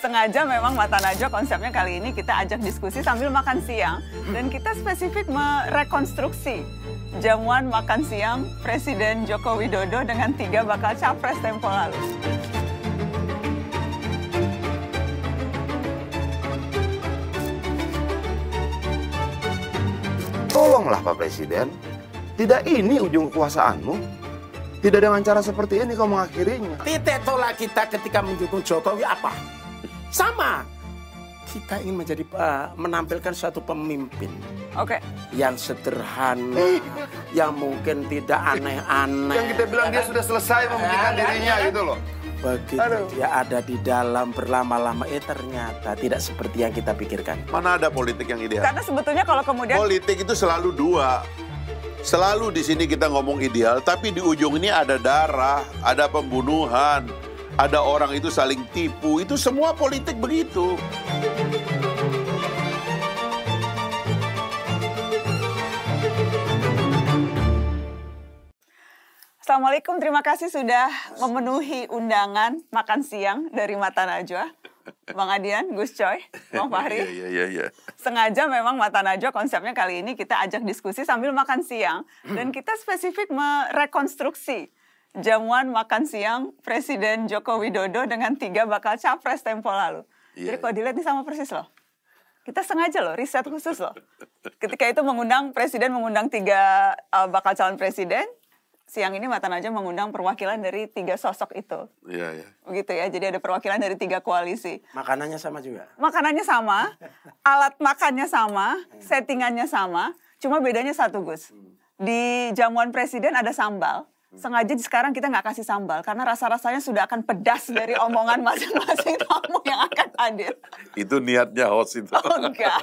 sengaja memang Mata Najwa konsepnya kali ini kita ajak diskusi sambil makan siang dan kita spesifik merekonstruksi jamuan makan siang Presiden Joko Widodo dengan tiga bakal capres tempo lalu. Tolonglah Pak Presiden, tidak ini ujung kekuasaanmu. Tidak dengan cara seperti ini kau mengakhirinya. Titik tolak kita ketika mendukung Jokowi apa? Sama. Kita ingin menjadi uh, menampilkan suatu pemimpin. Oke. Okay. Yang sederhana, yang mungkin tidak aneh-aneh. Yang kita bilang dia sudah selesai memikirkan dirinya gitu loh. Begitu Aduh. dia ada di dalam berlama-lama, eh ternyata tidak seperti yang kita pikirkan. Mana ada politik yang ideal? Karena sebetulnya kalau kemudian... Politik itu selalu dua. Selalu di sini kita ngomong ideal, tapi di ujung ini ada darah, ada pembunuhan, ada orang itu saling tipu, itu semua politik begitu. Assalamualaikum, terima kasih sudah memenuhi undangan makan siang dari Mata Najwa. Bang Adian, Gus Coy, Bang Fahri. Iya, iya, iya, iya. Sengaja memang Mata Najwa konsepnya kali ini kita ajak diskusi sambil makan siang. Dan kita spesifik merekonstruksi jamuan makan siang Presiden Joko Widodo dengan tiga bakal capres tempo lalu. Yeah. Jadi iya. kalau dilihat ini sama persis loh. Kita sengaja loh, riset khusus loh. Ketika itu mengundang Presiden mengundang tiga uh, bakal calon Presiden, siang ini Mata Najwa mengundang perwakilan dari tiga sosok itu. Iya, iya. Begitu ya, jadi ada perwakilan dari tiga koalisi. Makanannya sama juga? Makanannya sama, alat makannya sama, settingannya sama, cuma bedanya satu Gus. Hmm. Di jamuan presiden ada sambal, sengaja sekarang kita nggak kasih sambal karena rasa-rasanya sudah akan pedas dari omongan masing-masing tamu yang akan hadir. Itu niatnya host itu. Oh enggak.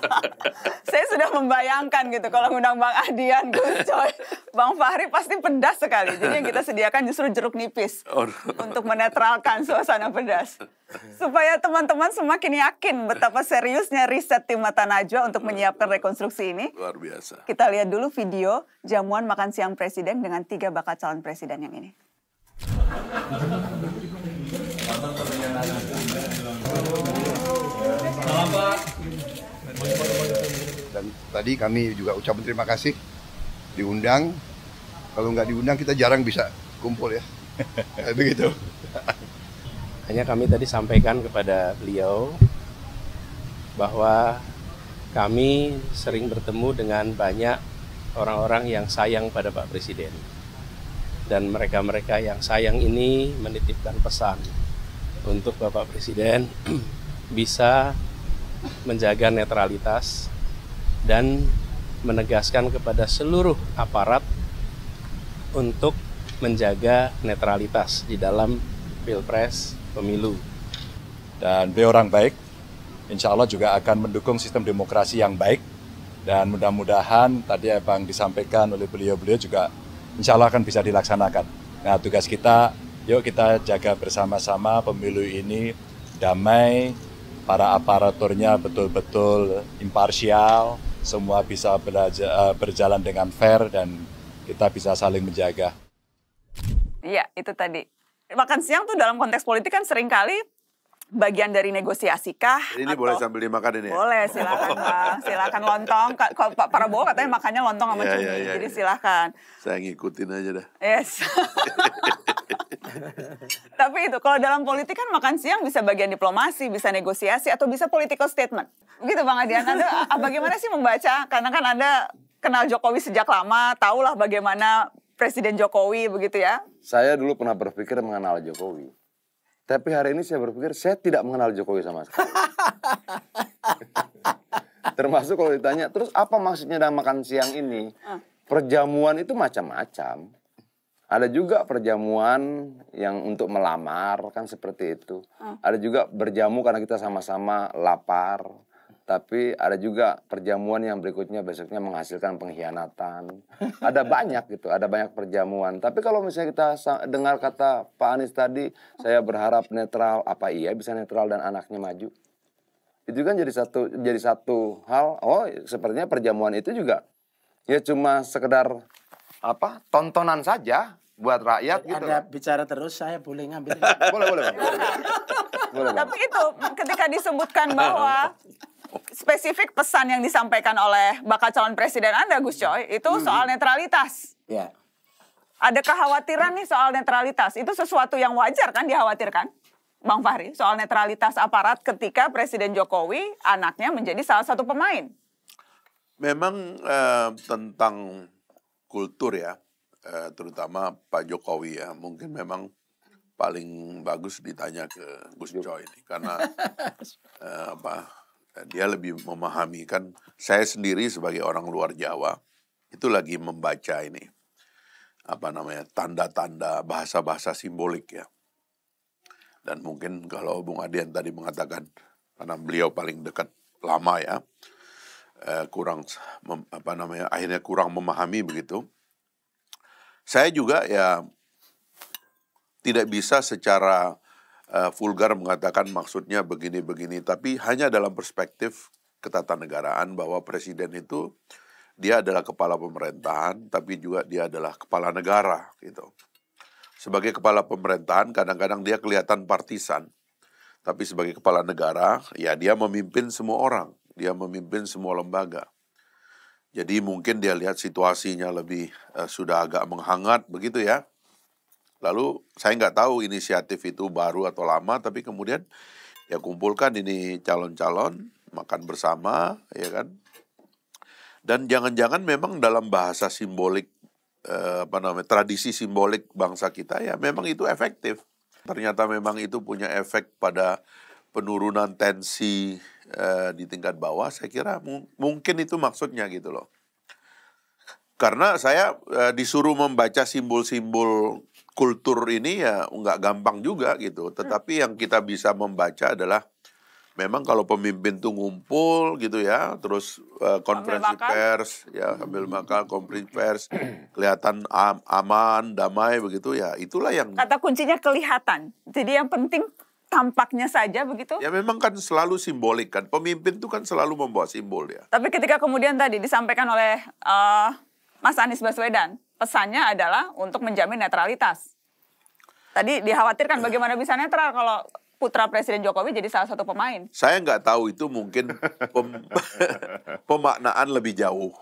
Saya sudah membayangkan gitu kalau ngundang Bang Adian, Gus Bang Fahri pasti pedas sekali. Jadi yang kita sediakan justru jeruk nipis oh, no. untuk menetralkan suasana pedas. Supaya teman-teman semakin yakin betapa seriusnya riset tim Mata Najwa untuk menyiapkan rekonstruksi ini. Luar biasa. Kita lihat dulu video jamuan makan siang presiden dengan tiga bakal calon presiden presiden yang ini? Dan tadi kami juga ucapkan terima kasih diundang. Kalau nggak diundang kita jarang bisa kumpul ya. Eh, begitu. Hanya kami tadi sampaikan kepada beliau bahwa kami sering bertemu dengan banyak orang-orang yang sayang pada Pak Presiden dan mereka-mereka yang sayang ini menitipkan pesan untuk Bapak Presiden bisa menjaga netralitas dan menegaskan kepada seluruh aparat untuk menjaga netralitas di dalam pilpres pemilu. Dan beliau orang baik, insya Allah juga akan mendukung sistem demokrasi yang baik. Dan mudah-mudahan tadi abang disampaikan oleh beliau-beliau juga insya Allah akan bisa dilaksanakan. Nah tugas kita, yuk kita jaga bersama-sama pemilu ini damai, para aparaturnya betul-betul imparsial, semua bisa eh, berjalan dengan fair dan kita bisa saling menjaga. Iya, itu tadi. Makan siang tuh dalam konteks politik kan seringkali bagian dari negosiasi kah? Ini atau... boleh sambil dimakan ini ya? Boleh, silakan Bang. Silakan lontong. Kalau Pak Prabowo katanya makannya lontong sama yeah, cumi. Yeah, yeah, jadi yeah. silakan. Saya ngikutin aja dah. Yes. Tapi itu kalau dalam politik kan makan siang bisa bagian diplomasi, bisa negosiasi atau bisa political statement. Begitu Bang Adian. Anda ah, bagaimana sih membaca? Karena kan Anda kenal Jokowi sejak lama, tahulah bagaimana Presiden Jokowi begitu ya. Saya dulu pernah berpikir mengenal Jokowi tapi hari ini saya berpikir saya tidak mengenal Jokowi sama sekali. Termasuk kalau ditanya, terus apa maksudnya dalam makan siang ini? Ah. Perjamuan itu macam-macam. Ada juga perjamuan yang untuk melamar, kan seperti itu. Ah. Ada juga berjamu karena kita sama-sama lapar tapi ada juga perjamuan yang berikutnya besoknya menghasilkan pengkhianatan. ada banyak gitu, ada banyak perjamuan. Tapi kalau misalnya kita dengar kata Pak Anies tadi, saya berharap netral, apa iya bisa netral dan anaknya maju? Itu kan jadi satu jadi satu hal. Oh, sepertinya perjamuan itu juga ya cuma sekedar apa? tontonan saja buat rakyat ada gitu. Ada bicara terus saya boleh ngambil. boleh, boleh, boleh. boleh, Tapi itu ketika disebutkan bahwa spesifik pesan yang disampaikan oleh bakal calon presiden Anda, Gus hmm. Coy, itu -hmm. soal netralitas. Ya. Ada kekhawatiran nih soal netralitas. Itu sesuatu yang wajar kan dikhawatirkan, Bang Fahri, soal netralitas aparat ketika Presiden Jokowi anaknya menjadi salah satu pemain. Memang eh, tentang kultur ya, eh, terutama Pak Jokowi ya, mungkin memang paling bagus ditanya ke Gus Coy ini karena eh, apa dia lebih memahami kan saya sendiri sebagai orang luar Jawa itu lagi membaca ini apa namanya tanda-tanda bahasa-bahasa simbolik ya dan mungkin kalau Bung Adian tadi mengatakan karena beliau paling dekat lama ya eh, kurang apa namanya akhirnya kurang memahami begitu saya juga ya tidak bisa secara uh, vulgar mengatakan maksudnya begini-begini, tapi hanya dalam perspektif ketatanegaraan bahwa presiden itu dia adalah kepala pemerintahan, tapi juga dia adalah kepala negara gitu. Sebagai kepala pemerintahan kadang-kadang dia kelihatan partisan, tapi sebagai kepala negara ya dia memimpin semua orang, dia memimpin semua lembaga. Jadi mungkin dia lihat situasinya lebih uh, sudah agak menghangat begitu ya Lalu saya nggak tahu inisiatif itu baru atau lama, tapi kemudian ya kumpulkan ini calon-calon makan bersama, ya kan. Dan jangan-jangan memang dalam bahasa simbolik eh, apa namanya tradisi simbolik bangsa kita ya memang itu efektif. Ternyata memang itu punya efek pada penurunan tensi eh, di tingkat bawah. Saya kira mung mungkin itu maksudnya gitu loh. Karena saya eh, disuruh membaca simbol-simbol kultur ini ya nggak gampang juga gitu. Hmm. Tetapi yang kita bisa membaca adalah memang kalau pemimpin tuh ngumpul gitu ya, terus uh, konferensi pers ya sambil hmm. makan konferensi pers kelihatan am aman, damai begitu ya. Itulah yang Kata kuncinya kelihatan. Jadi yang penting tampaknya saja begitu? Ya memang kan selalu simbolik kan. Pemimpin itu kan selalu membawa simbol ya. Tapi ketika kemudian tadi disampaikan oleh uh, Mas Anies Baswedan pesannya adalah untuk menjamin netralitas. Tadi dikhawatirkan bagaimana bisa netral kalau putra Presiden Jokowi jadi salah satu pemain. Saya nggak tahu itu mungkin pem pemaknaan lebih jauh.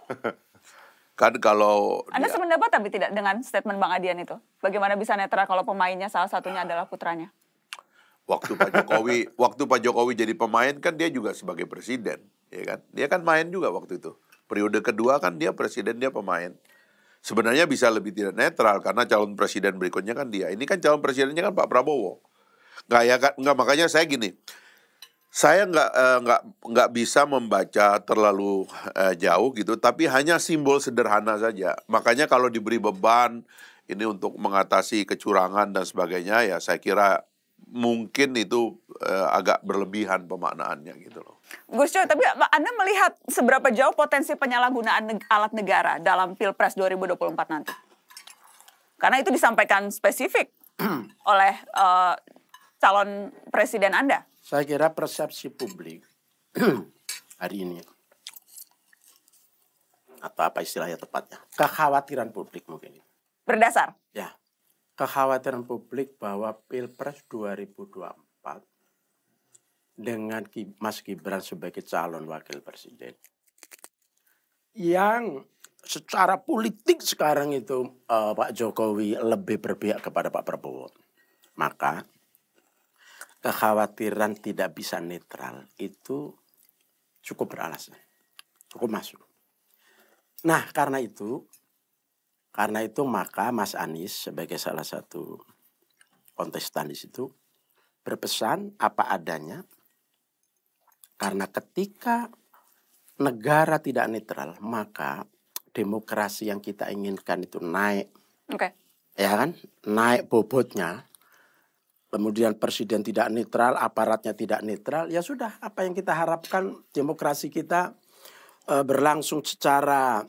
Kan kalau Anda sependapat tapi tidak dengan statement Bang Adian itu. Bagaimana bisa netral kalau pemainnya salah satunya adalah putranya? Waktu Pak Jokowi, waktu Pak Jokowi jadi pemain kan dia juga sebagai presiden, ya kan? Dia kan main juga waktu itu. Periode kedua kan dia presiden, dia pemain sebenarnya bisa lebih tidak netral karena calon presiden berikutnya kan dia. Ini kan calon presidennya kan Pak Prabowo. Nggak ya nggak makanya saya gini. Saya nggak eh, nggak nggak bisa membaca terlalu eh, jauh gitu, tapi hanya simbol sederhana saja. Makanya kalau diberi beban ini untuk mengatasi kecurangan dan sebagainya ya saya kira mungkin itu eh, agak berlebihan pemaknaannya gitu loh. Gus Coy, tapi Anda melihat seberapa jauh potensi penyalahgunaan neg alat negara dalam Pilpres 2024 nanti? Karena itu disampaikan spesifik oleh uh, calon presiden Anda. Saya kira persepsi publik hari ini atau apa istilahnya tepatnya kekhawatiran publik mungkin berdasar ya kekhawatiran publik bahwa pilpres 2024 dengan Mas Gibran sebagai calon wakil presiden yang secara politik sekarang itu uh, Pak Jokowi lebih berpihak kepada Pak Prabowo maka kekhawatiran tidak bisa netral itu cukup beralasan cukup masuk nah karena itu karena itu maka Mas Anies sebagai salah satu kontestan di situ berpesan apa adanya karena ketika negara tidak netral, maka demokrasi yang kita inginkan itu naik. Oke. Okay. Ya kan? Naik bobotnya. Kemudian presiden tidak netral, aparatnya tidak netral, ya sudah apa yang kita harapkan demokrasi kita e, berlangsung secara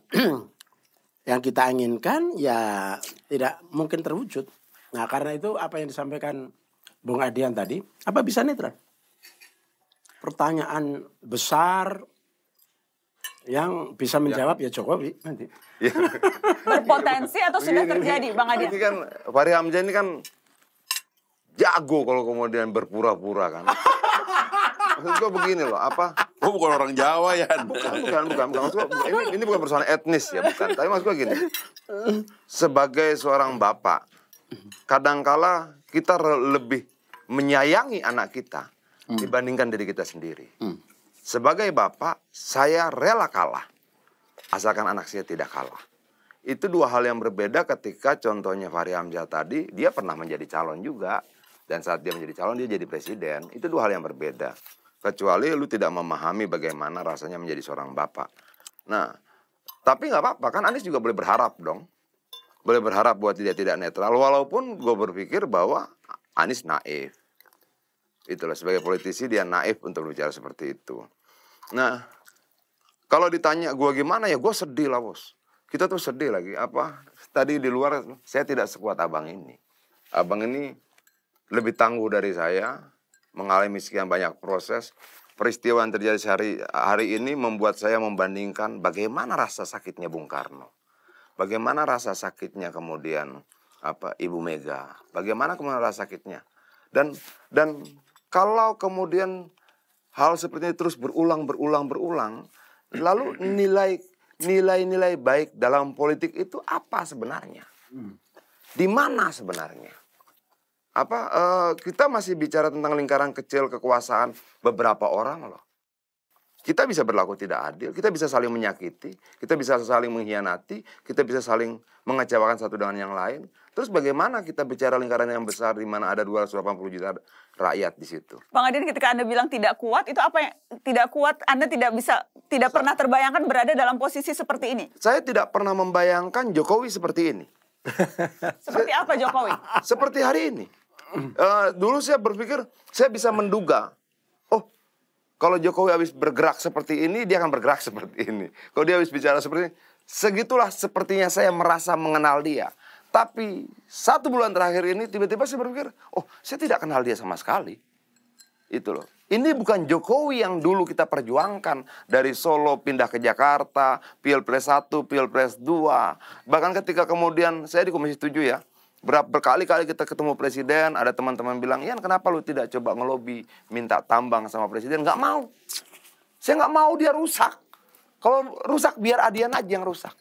yang kita inginkan ya tidak mungkin terwujud. Nah, karena itu apa yang disampaikan Bung Adian tadi, apa bisa netral? pertanyaan besar yang bisa menjawab ya, ya Jokowi nanti. Ya. Berpotensi atau sudah iya, iya, iya. terjadi Bang Adi? Ini kan Fahri Hamzah ini kan jago kalau kemudian berpura-pura kan. Maksud gue begini loh, apa? Gue bukan orang Jawa ya. Bukan, bukan, bukan. bukan. gue, ini, ini bukan persoalan etnis ya, bukan. Tapi maksud gue gini, sebagai seorang bapak, kadangkala kita lebih menyayangi anak kita hmm. dibandingkan diri kita sendiri. Hmm. Sebagai bapak, saya rela kalah asalkan anak saya tidak kalah. Itu dua hal yang berbeda ketika contohnya Fahri Hamzah tadi, dia pernah menjadi calon juga. Dan saat dia menjadi calon, dia jadi presiden. Itu dua hal yang berbeda. Kecuali lu tidak memahami bagaimana rasanya menjadi seorang bapak. Nah, tapi nggak apa-apa, kan Anies juga boleh berharap dong. Boleh berharap buat dia tidak netral, walaupun gue berpikir bahwa Anies naif. Itulah sebagai politisi dia naif untuk bicara seperti itu. Nah, kalau ditanya gue gimana ya gue sedih lah bos. Kita tuh sedih lagi apa? Tadi di luar saya tidak sekuat abang ini. Abang ini lebih tangguh dari saya, mengalami sekian banyak proses. Peristiwa yang terjadi hari hari ini membuat saya membandingkan bagaimana rasa sakitnya Bung Karno. Bagaimana rasa sakitnya kemudian apa Ibu Mega. Bagaimana kemudian rasa sakitnya. Dan dan kalau kemudian hal seperti ini terus berulang berulang berulang, lalu nilai nilai-nilai baik dalam politik itu apa sebenarnya? Hmm. Di mana sebenarnya? Apa uh, kita masih bicara tentang lingkaran kecil kekuasaan beberapa orang loh? Kita bisa berlaku tidak adil, kita bisa saling menyakiti, kita bisa saling mengkhianati, kita bisa saling mengecewakan satu dengan yang lain. Terus bagaimana kita bicara lingkaran yang besar di mana ada 280 juta rakyat di situ? Bang Adin, ketika Anda bilang tidak kuat, itu apa yang tidak kuat? Anda tidak bisa, tidak saya, pernah terbayangkan berada dalam posisi seperti ini? Saya tidak pernah membayangkan Jokowi seperti ini. seperti apa Jokowi? seperti hari ini. Uh, dulu saya berpikir, saya bisa menduga, oh kalau Jokowi habis bergerak seperti ini, dia akan bergerak seperti ini. Kalau dia habis bicara seperti ini, segitulah sepertinya saya merasa mengenal dia. Tapi satu bulan terakhir ini tiba-tiba saya berpikir, oh saya tidak kenal dia sama sekali. Itu loh. Ini bukan Jokowi yang dulu kita perjuangkan dari Solo pindah ke Jakarta, Pilpres 1, Pilpres 2. Bahkan ketika kemudian saya di Komisi 7 ya, berapa berkali-kali kita ketemu presiden, ada teman-teman bilang, "Ian, kenapa lu tidak coba ngelobi minta tambang sama presiden?" Gak mau. Saya nggak mau dia rusak. Kalau rusak biar Adian aja yang rusak.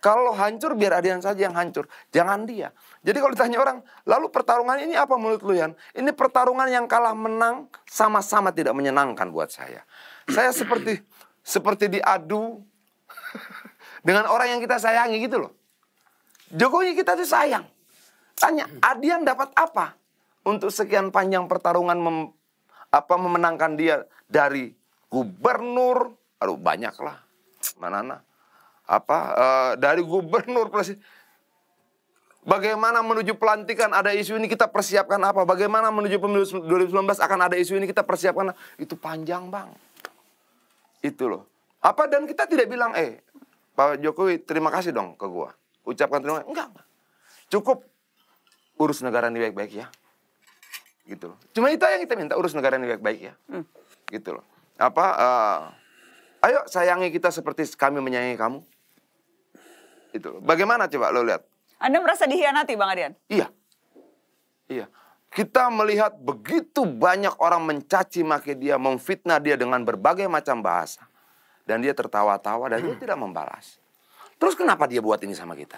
Kalau hancur biar Adian saja yang hancur, jangan dia. Jadi kalau ditanya orang, lalu pertarungan ini apa menurut lu Yan? Ini pertarungan yang kalah menang sama-sama tidak menyenangkan buat saya. Saya seperti seperti diadu dengan orang yang kita sayangi gitu loh. Jokowi kita tuh sayang. Tanya, Adian dapat apa untuk sekian panjang pertarungan mem, apa memenangkan dia dari gubernur, aduh banyak lah, mana apa uh, dari gubernur presiden Bagaimana menuju pelantikan ada isu ini kita persiapkan apa? Bagaimana menuju pemilu 2019 akan ada isu ini kita persiapkan itu panjang bang. Itu loh. Apa dan kita tidak bilang eh Pak Jokowi terima kasih dong ke gua. Ucapkan terima kasih. Enggak. Cukup urus negara ini baik-baik ya. Gitu loh. Cuma itu yang kita minta urus negara ini baik-baik ya. Hmm. Gitu loh. Apa uh, ayo sayangi kita seperti kami menyayangi kamu itu. Bagaimana coba lo lihat? Anda merasa dikhianati Bang Adian? Iya. Iya. Kita melihat begitu banyak orang mencaci maki dia, memfitnah dia dengan berbagai macam bahasa. Dan dia tertawa-tawa dan hmm. dia tidak membalas. Terus kenapa dia buat ini sama kita?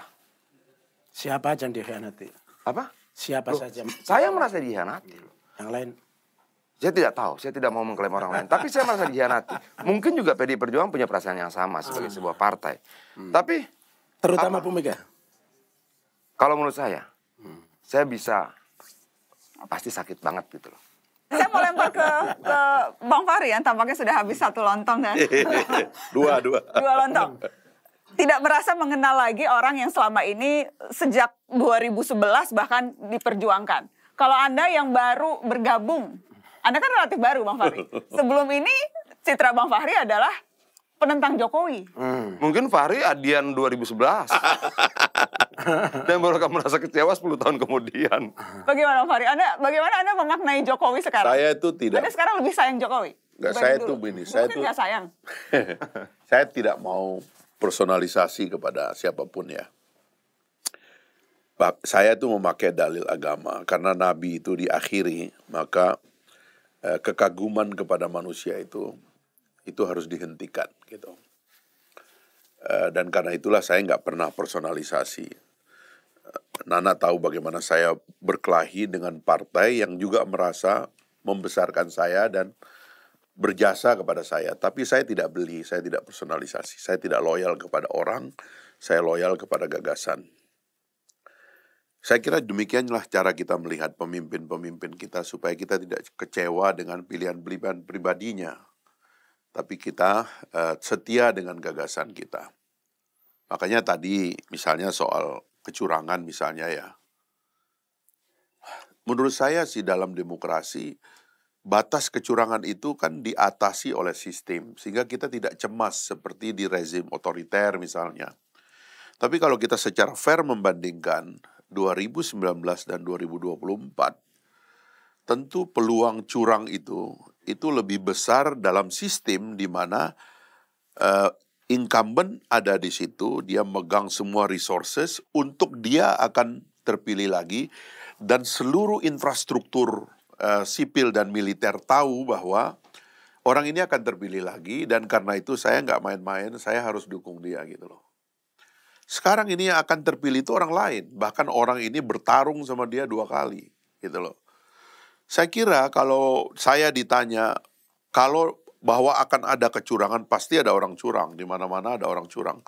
Siapa aja yang dikhianati? Apa? Siapa Loh, saja. Saya merasa dikhianati. Yang lain? Saya tidak tahu, saya tidak mau mengklaim orang lain. Tapi saya merasa dihianati. Mungkin juga PD Perjuangan punya perasaan yang sama sebagai hmm. sebuah partai. Hmm. Tapi Terutama Bu Mega. Kalau menurut saya, hmm. saya bisa pasti sakit banget gitu loh. Saya mau lempar ke, ke Bang Fahri yang tampaknya sudah habis satu lontong kan? dua, dua. Dua lontong. Tidak merasa mengenal lagi orang yang selama ini sejak 2011 bahkan diperjuangkan. Kalau Anda yang baru bergabung, Anda kan relatif baru Bang Fahri. Sebelum ini citra Bang Fahri adalah penentang Jokowi. Hmm. Mungkin Fahri Adian 2011. Dan baru akan merasa kecewa 10 tahun kemudian. Bagaimana Fahri? Anda bagaimana Anda memaknai Jokowi sekarang? Saya itu tidak. Anda sekarang lebih sayang Jokowi. Enggak, saya itu begini, saya itu sayang. saya tidak mau personalisasi kepada siapapun ya. Saya itu memakai dalil agama karena nabi itu diakhiri, maka eh, kekaguman kepada manusia itu itu harus dihentikan gitu. Eh, dan karena itulah saya nggak pernah personalisasi. Eh, Nana tahu bagaimana saya berkelahi dengan partai yang juga merasa membesarkan saya dan berjasa kepada saya. Tapi saya tidak beli, saya tidak personalisasi, saya tidak loyal kepada orang, saya loyal kepada gagasan. Saya kira demikianlah cara kita melihat pemimpin-pemimpin kita supaya kita tidak kecewa dengan pilihan-pilihan pribadinya tapi kita uh, setia dengan gagasan kita. Makanya tadi misalnya soal kecurangan misalnya ya. Menurut saya sih dalam demokrasi batas kecurangan itu kan diatasi oleh sistem sehingga kita tidak cemas seperti di rezim otoriter misalnya. Tapi kalau kita secara fair membandingkan 2019 dan 2024 tentu peluang curang itu itu lebih besar dalam sistem di mana uh, incumbent ada di situ, dia megang semua resources untuk dia akan terpilih lagi dan seluruh infrastruktur uh, sipil dan militer tahu bahwa orang ini akan terpilih lagi dan karena itu saya nggak main-main, saya harus dukung dia gitu loh. Sekarang ini yang akan terpilih itu orang lain, bahkan orang ini bertarung sama dia dua kali gitu loh. Saya kira kalau saya ditanya, kalau bahwa akan ada kecurangan, pasti ada orang curang, di mana-mana ada orang curang.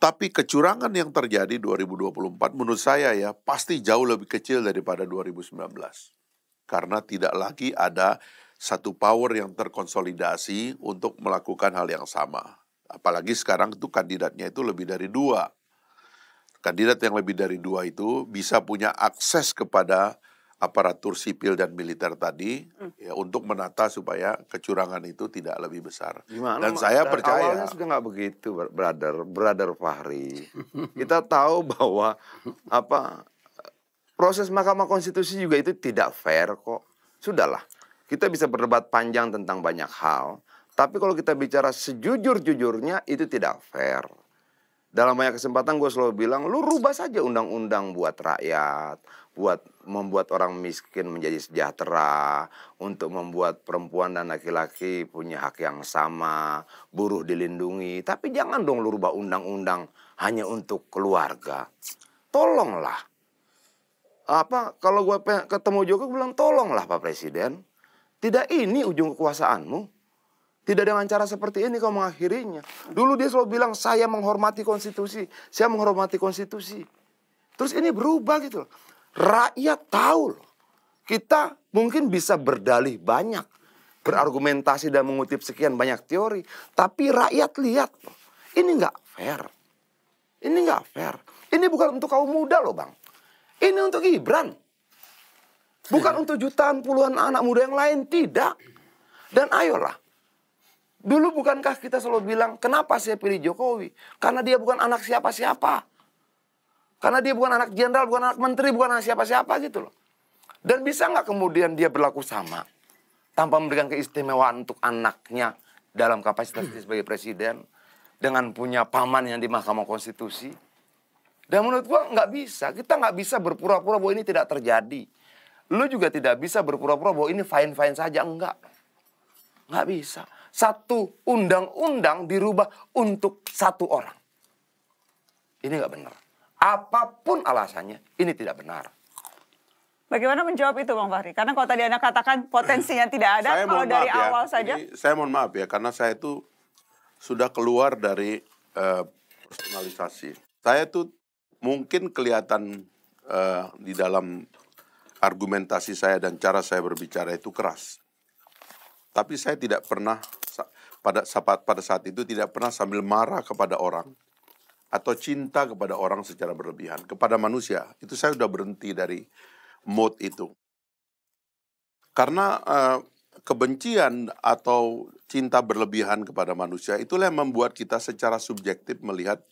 Tapi kecurangan yang terjadi 2024 menurut saya ya pasti jauh lebih kecil daripada 2019. Karena tidak lagi ada satu power yang terkonsolidasi untuk melakukan hal yang sama. Apalagi sekarang itu kandidatnya itu lebih dari dua. Kandidat yang lebih dari dua itu bisa punya akses kepada aparatur sipil dan militer tadi hmm. ya untuk menata supaya kecurangan itu tidak lebih besar. Gimana, dan saya dan percaya awalnya sudah nggak begitu, brother, brother Fahri. Kita tahu bahwa apa proses Mahkamah Konstitusi juga itu tidak fair kok. Sudahlah, kita bisa berdebat panjang tentang banyak hal, tapi kalau kita bicara sejujur-jujurnya itu tidak fair dalam banyak kesempatan gue selalu bilang lu rubah saja undang-undang buat rakyat buat membuat orang miskin menjadi sejahtera, untuk membuat perempuan dan laki-laki punya hak yang sama, buruh dilindungi. Tapi jangan dong lu rubah undang-undang hanya untuk keluarga. Tolonglah. Apa kalau gue ketemu Jokowi bilang tolonglah Pak Presiden. Tidak ini ujung kekuasaanmu. Tidak dengan cara seperti ini kau mengakhirinya. Dulu dia selalu bilang saya menghormati konstitusi, saya menghormati konstitusi. Terus ini berubah gitu loh. Rakyat tahu loh. Kita mungkin bisa berdalih banyak. Berargumentasi dan mengutip sekian banyak teori. Tapi rakyat lihat loh. Ini nggak fair. Ini nggak fair. Ini bukan untuk kaum muda loh bang. Ini untuk Gibran. Bukan untuk jutaan puluhan anak muda yang lain. Tidak. Dan ayolah. Dulu bukankah kita selalu bilang, kenapa saya pilih Jokowi? Karena dia bukan anak siapa-siapa. Karena dia bukan anak jenderal, bukan anak menteri, bukan anak siapa-siapa gitu loh. Dan bisa nggak kemudian dia berlaku sama tanpa memberikan keistimewaan untuk anaknya dalam kapasitas dia sebagai presiden dengan punya paman yang di Mahkamah Konstitusi. Dan menurut gua nggak bisa, kita nggak bisa berpura-pura bahwa ini tidak terjadi. Lu juga tidak bisa berpura-pura bahwa ini fine-fine saja, enggak. Nggak bisa. Satu undang-undang dirubah untuk satu orang. Ini nggak benar. Apapun alasannya, ini tidak benar. Bagaimana menjawab itu Bang Fahri? Karena kalau tadi Anda katakan potensinya tidak ada, saya kalau dari ya, awal saja. Ini, saya mohon maaf ya, karena saya itu sudah keluar dari uh, personalisasi. Saya itu mungkin kelihatan uh, di dalam argumentasi saya dan cara saya berbicara itu keras. Tapi saya tidak pernah pada saat itu tidak pernah sambil marah kepada orang atau cinta kepada orang secara berlebihan kepada manusia itu saya sudah berhenti dari mode itu karena uh, kebencian atau cinta berlebihan kepada manusia itulah yang membuat kita secara subjektif melihat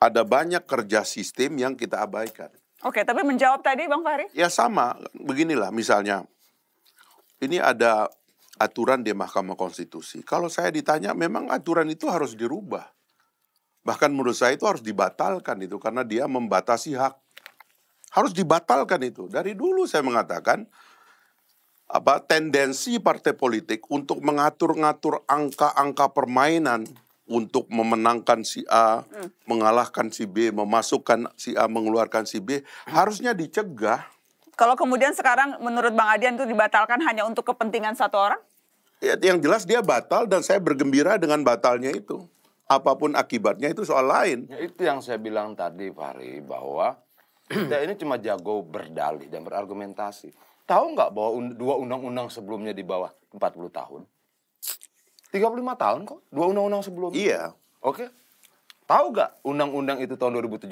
ada banyak kerja sistem yang kita abaikan. Oke, tapi menjawab tadi Bang Fahri? Ya sama, beginilah misalnya. Ini ada aturan di Mahkamah Konstitusi. Kalau saya ditanya memang aturan itu harus dirubah. Bahkan menurut saya itu harus dibatalkan itu karena dia membatasi hak. Harus dibatalkan itu. Dari dulu saya mengatakan apa tendensi partai politik untuk mengatur-ngatur angka-angka permainan untuk memenangkan si A, hmm. mengalahkan si B, memasukkan si A, mengeluarkan si B, hmm. harusnya dicegah. Kalau kemudian sekarang menurut Bang Adian itu dibatalkan hanya untuk kepentingan satu orang? Ya, yang jelas dia batal dan saya bergembira dengan batalnya itu apapun akibatnya itu soal lain. Ya, itu yang saya bilang tadi, Fahri, bahwa kita ini cuma jago berdalih dan berargumentasi. Tahu nggak bahwa un dua undang-undang sebelumnya di bawah 40 tahun? 35 tahun kok, dua undang-undang sebelumnya. Iya. Oke. Tahu nggak undang-undang itu tahun 2017?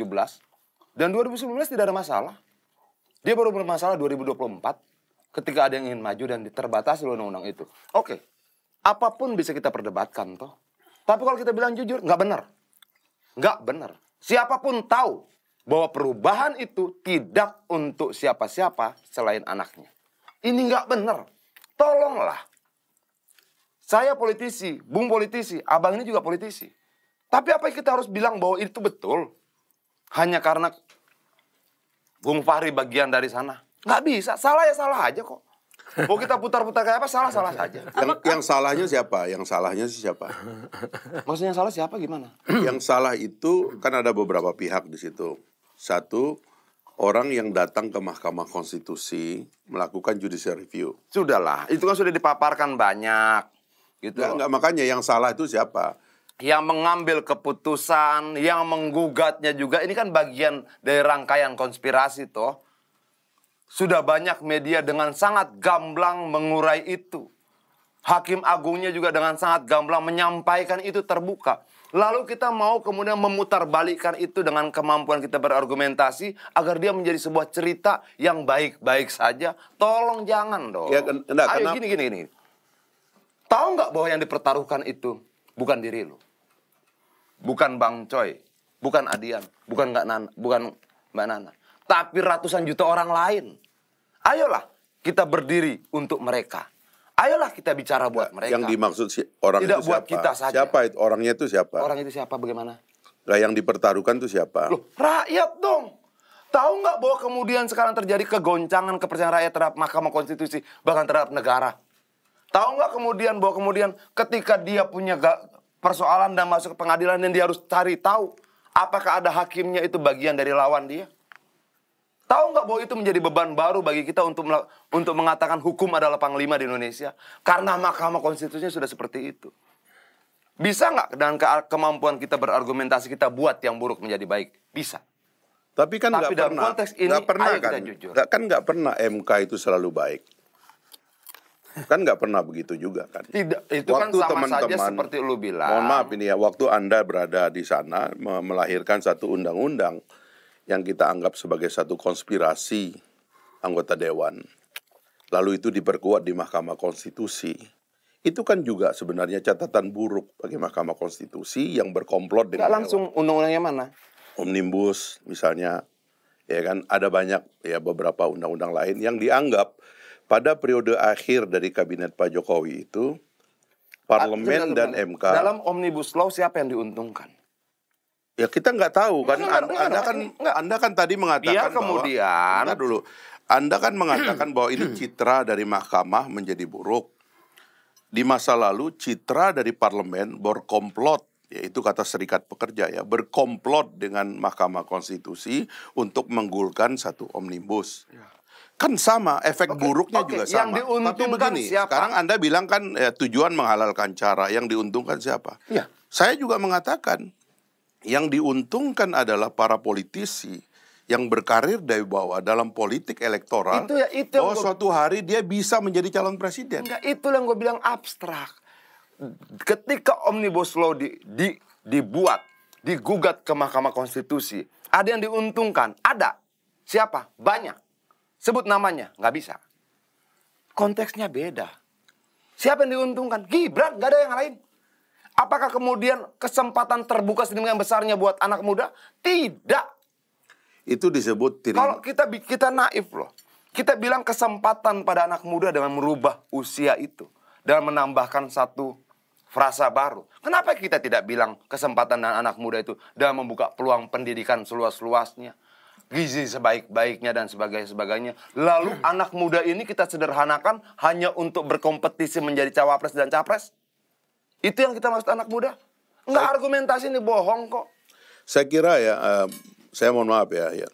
Dan 2019 tidak ada masalah. Dia baru bermasalah 2024 ketika ada yang ingin maju dan diterbatasi undang-undang itu. Oke. Okay. Apapun bisa kita perdebatkan toh tapi kalau kita bilang jujur, nggak benar. Nggak benar. Siapapun tahu bahwa perubahan itu tidak untuk siapa-siapa selain anaknya. Ini nggak benar. Tolonglah. Saya politisi, bung politisi, abang ini juga politisi. Tapi apa yang kita harus bilang bahwa itu betul? Hanya karena Bung Fahri bagian dari sana. Nggak bisa, salah ya salah aja kok. Mau oh, kita putar-putar kayak apa salah-salah saja. Yang, yang salahnya siapa? Yang salahnya siapa? Maksudnya yang salah siapa gimana? yang salah itu kan ada beberapa pihak di situ. Satu orang yang datang ke Mahkamah Konstitusi melakukan judicial review. Sudahlah, itu kan sudah dipaparkan banyak. Gitu. Nggak, makanya yang salah itu siapa? yang mengambil keputusan, yang menggugatnya juga ini kan bagian dari rangkaian konspirasi toh. Sudah banyak media dengan sangat gamblang mengurai itu. Hakim agungnya juga dengan sangat gamblang menyampaikan itu terbuka. Lalu kita mau kemudian memutarbalikkan itu dengan kemampuan kita berargumentasi agar dia menjadi sebuah cerita yang baik-baik saja. Tolong jangan dong. Ya, kan, enggak, Ayo kenapa? gini gini gini. Tahu nggak bahwa yang dipertaruhkan itu bukan diri lu, bukan Bang Coy, bukan Adian, bukan nggak Nana, bukan Mbak Nana tapi ratusan juta orang lain. Ayolah kita berdiri untuk mereka. Ayolah kita bicara buat mereka. Yang dimaksud si orang Tidak itu buat siapa? kita saja. Siapa itu orangnya itu siapa? Orang itu siapa bagaimana? Lah yang dipertaruhkan itu siapa? Loh, rakyat dong. Tahu nggak bahwa kemudian sekarang terjadi kegoncangan kepercayaan rakyat terhadap Mahkamah Konstitusi bahkan terhadap negara? Tahu nggak kemudian bahwa kemudian ketika dia punya persoalan dan masuk ke pengadilan dan dia harus cari tahu apakah ada hakimnya itu bagian dari lawan dia? Tahu nggak bahwa itu menjadi beban baru bagi kita untuk untuk mengatakan hukum adalah panglima di Indonesia? Karena Mahkamah Konstitusi sudah seperti itu. Bisa nggak dengan ke kemampuan kita berargumentasi kita buat yang buruk menjadi baik? Bisa. Tapi kan nggak pernah. Tapi konteks ini, gak pernah kan? jujur. Gak, kan nggak pernah MK itu selalu baik. Kan nggak pernah begitu juga kan? Tidak, itu kan waktu kan sama teman -teman, saja seperti lu bilang. Mohon maaf ini ya, waktu Anda berada di sana melahirkan satu undang-undang yang kita anggap sebagai satu konspirasi anggota dewan, lalu itu diperkuat di Mahkamah Konstitusi, itu kan juga sebenarnya catatan buruk bagi Mahkamah Konstitusi yang berkomplot dengan Nggak langsung undang-undangnya mana? Omnibus misalnya, ya kan ada banyak ya beberapa undang-undang lain yang dianggap pada periode akhir dari kabinet Pak Jokowi itu ah, parlemen dan MK dalam omnibus law siapa yang diuntungkan Ya kita nggak tahu kan. Enggak, enggak, anda kan enggak. Anda kan tadi mengatakan Biar kemudian bahwa, dulu. Anda kan mengatakan bahwa ini citra dari mahkamah menjadi buruk. Di masa lalu citra dari parlemen berkomplot yaitu kata serikat pekerja ya berkomplot dengan Mahkamah Konstitusi untuk menggulkan satu omnibus. Ya. Kan sama efek okay, buruknya okay. juga yang sama. Diuntungkan Tapi begini, siapa? sekarang Anda bilang kan ya, tujuan menghalalkan cara yang diuntungkan siapa? Ya. Saya juga mengatakan yang diuntungkan adalah para politisi yang berkarir dari bawah dalam politik elektoral. Itu ya itu. Bahwa gua... suatu hari dia bisa menjadi calon presiden. Enggak, itu yang gue bilang abstrak. Ketika omnibus law di, di dibuat, digugat ke Mahkamah Konstitusi, ada yang diuntungkan, ada. Siapa? Banyak. Sebut namanya, nggak bisa. Konteksnya beda. Siapa yang diuntungkan? Gibran, nggak ada yang lain. Apakah kemudian kesempatan terbuka sedemikian besarnya buat anak muda? Tidak. Itu disebut tidak. Kalau kita kita naif loh. Kita bilang kesempatan pada anak muda dengan merubah usia itu dengan menambahkan satu frasa baru. Kenapa kita tidak bilang kesempatan dan anak muda itu dalam membuka peluang pendidikan seluas-luasnya? gizi sebaik-baiknya dan sebagainya sebagainya. Lalu anak muda ini kita sederhanakan hanya untuk berkompetisi menjadi cawapres dan capres? Itu yang kita maksud anak muda. Enggak saya, argumentasi ini bohong kok. Saya kira ya, uh, saya mohon maaf ya, ya.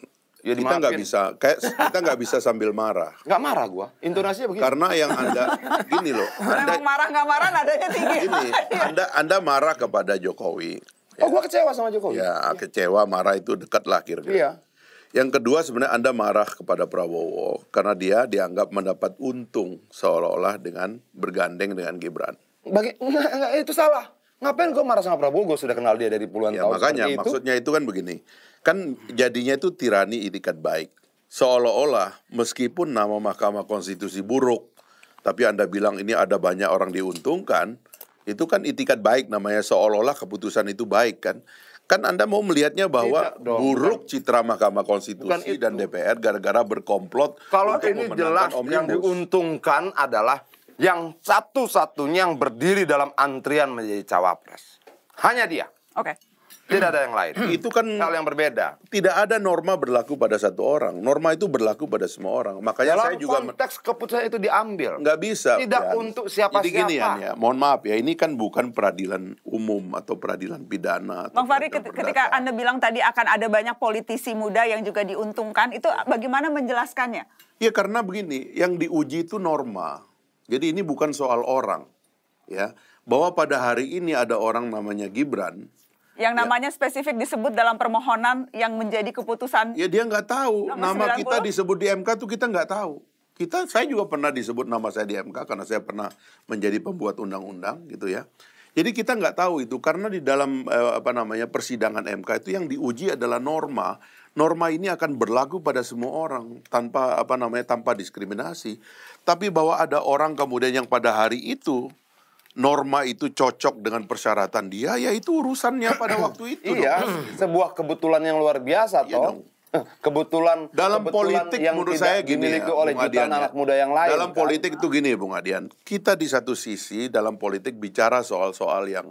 Ya, kita nggak bisa kayak kita nggak bisa sambil marah nggak marah gua intonasinya begini karena yang anda gini loh anda Emang marah nggak marah nadanya tinggi gini iya. anda anda marah kepada Jokowi ya. oh gua kecewa sama Jokowi ya, ya. kecewa marah itu dekat lah kira-kira iya. yang kedua sebenarnya anda marah kepada Prabowo karena dia dianggap mendapat untung seolah-olah dengan bergandeng dengan Gibran bagi, enggak, itu salah. Ngapain gue marah sama Prabowo? Gue sudah kenal dia dari puluhan ya, tahun. Makanya itu. maksudnya itu kan begini, kan jadinya itu tirani itikat baik. Seolah-olah meskipun nama Mahkamah Konstitusi buruk, tapi anda bilang ini ada banyak orang diuntungkan, itu kan itikat baik namanya seolah-olah keputusan itu baik kan. Kan Anda mau melihatnya bahwa dong, buruk kan. citra Mahkamah Konstitusi dan DPR gara-gara berkomplot. Kalau ini jelas yang diuntungkan adalah yang satu-satunya yang berdiri dalam antrian menjadi cawapres. Hanya dia. Oke. Okay. Tidak ada yang lain. Itu kan hal yang berbeda. Tidak ada norma berlaku pada satu orang. Norma itu berlaku pada semua orang. Makanya Dalam saya juga konteks keputusan itu diambil. Nggak bisa. Tidak ya. untuk siapa-siapa. Jadi gini ya, ya, mohon maaf ya, ini kan bukan peradilan umum atau peradilan pidana. Bang Fahri, ketika Anda bilang tadi akan ada banyak politisi muda yang juga diuntungkan, itu bagaimana menjelaskannya? Ya karena begini, yang diuji itu norma jadi ini bukan soal orang, ya. Bahwa pada hari ini ada orang namanya Gibran. Yang ya. namanya ya, spesifik disebut dalam permohonan yang menjadi keputusan. Ya dia nggak tahu. Nama 90? kita disebut di MK tuh kita nggak tahu. Kita, saya juga pernah disebut nama saya di MK karena saya pernah menjadi pembuat undang-undang gitu ya. Jadi kita nggak tahu itu karena di dalam eh, apa namanya persidangan MK itu yang diuji adalah norma norma ini akan berlaku pada semua orang tanpa apa namanya tanpa diskriminasi. Tapi bahwa ada orang kemudian yang pada hari itu norma itu cocok dengan persyaratan dia, ya itu urusannya pada waktu itu. iya, dong. sebuah kebetulan yang luar biasa iya toh. Kebetulan dalam kebetulan politik yang menurut saya gini ya, oleh Adian, anak muda yang lain. Dalam kan? politik itu gini Bung Adian, kita di satu sisi dalam politik bicara soal-soal yang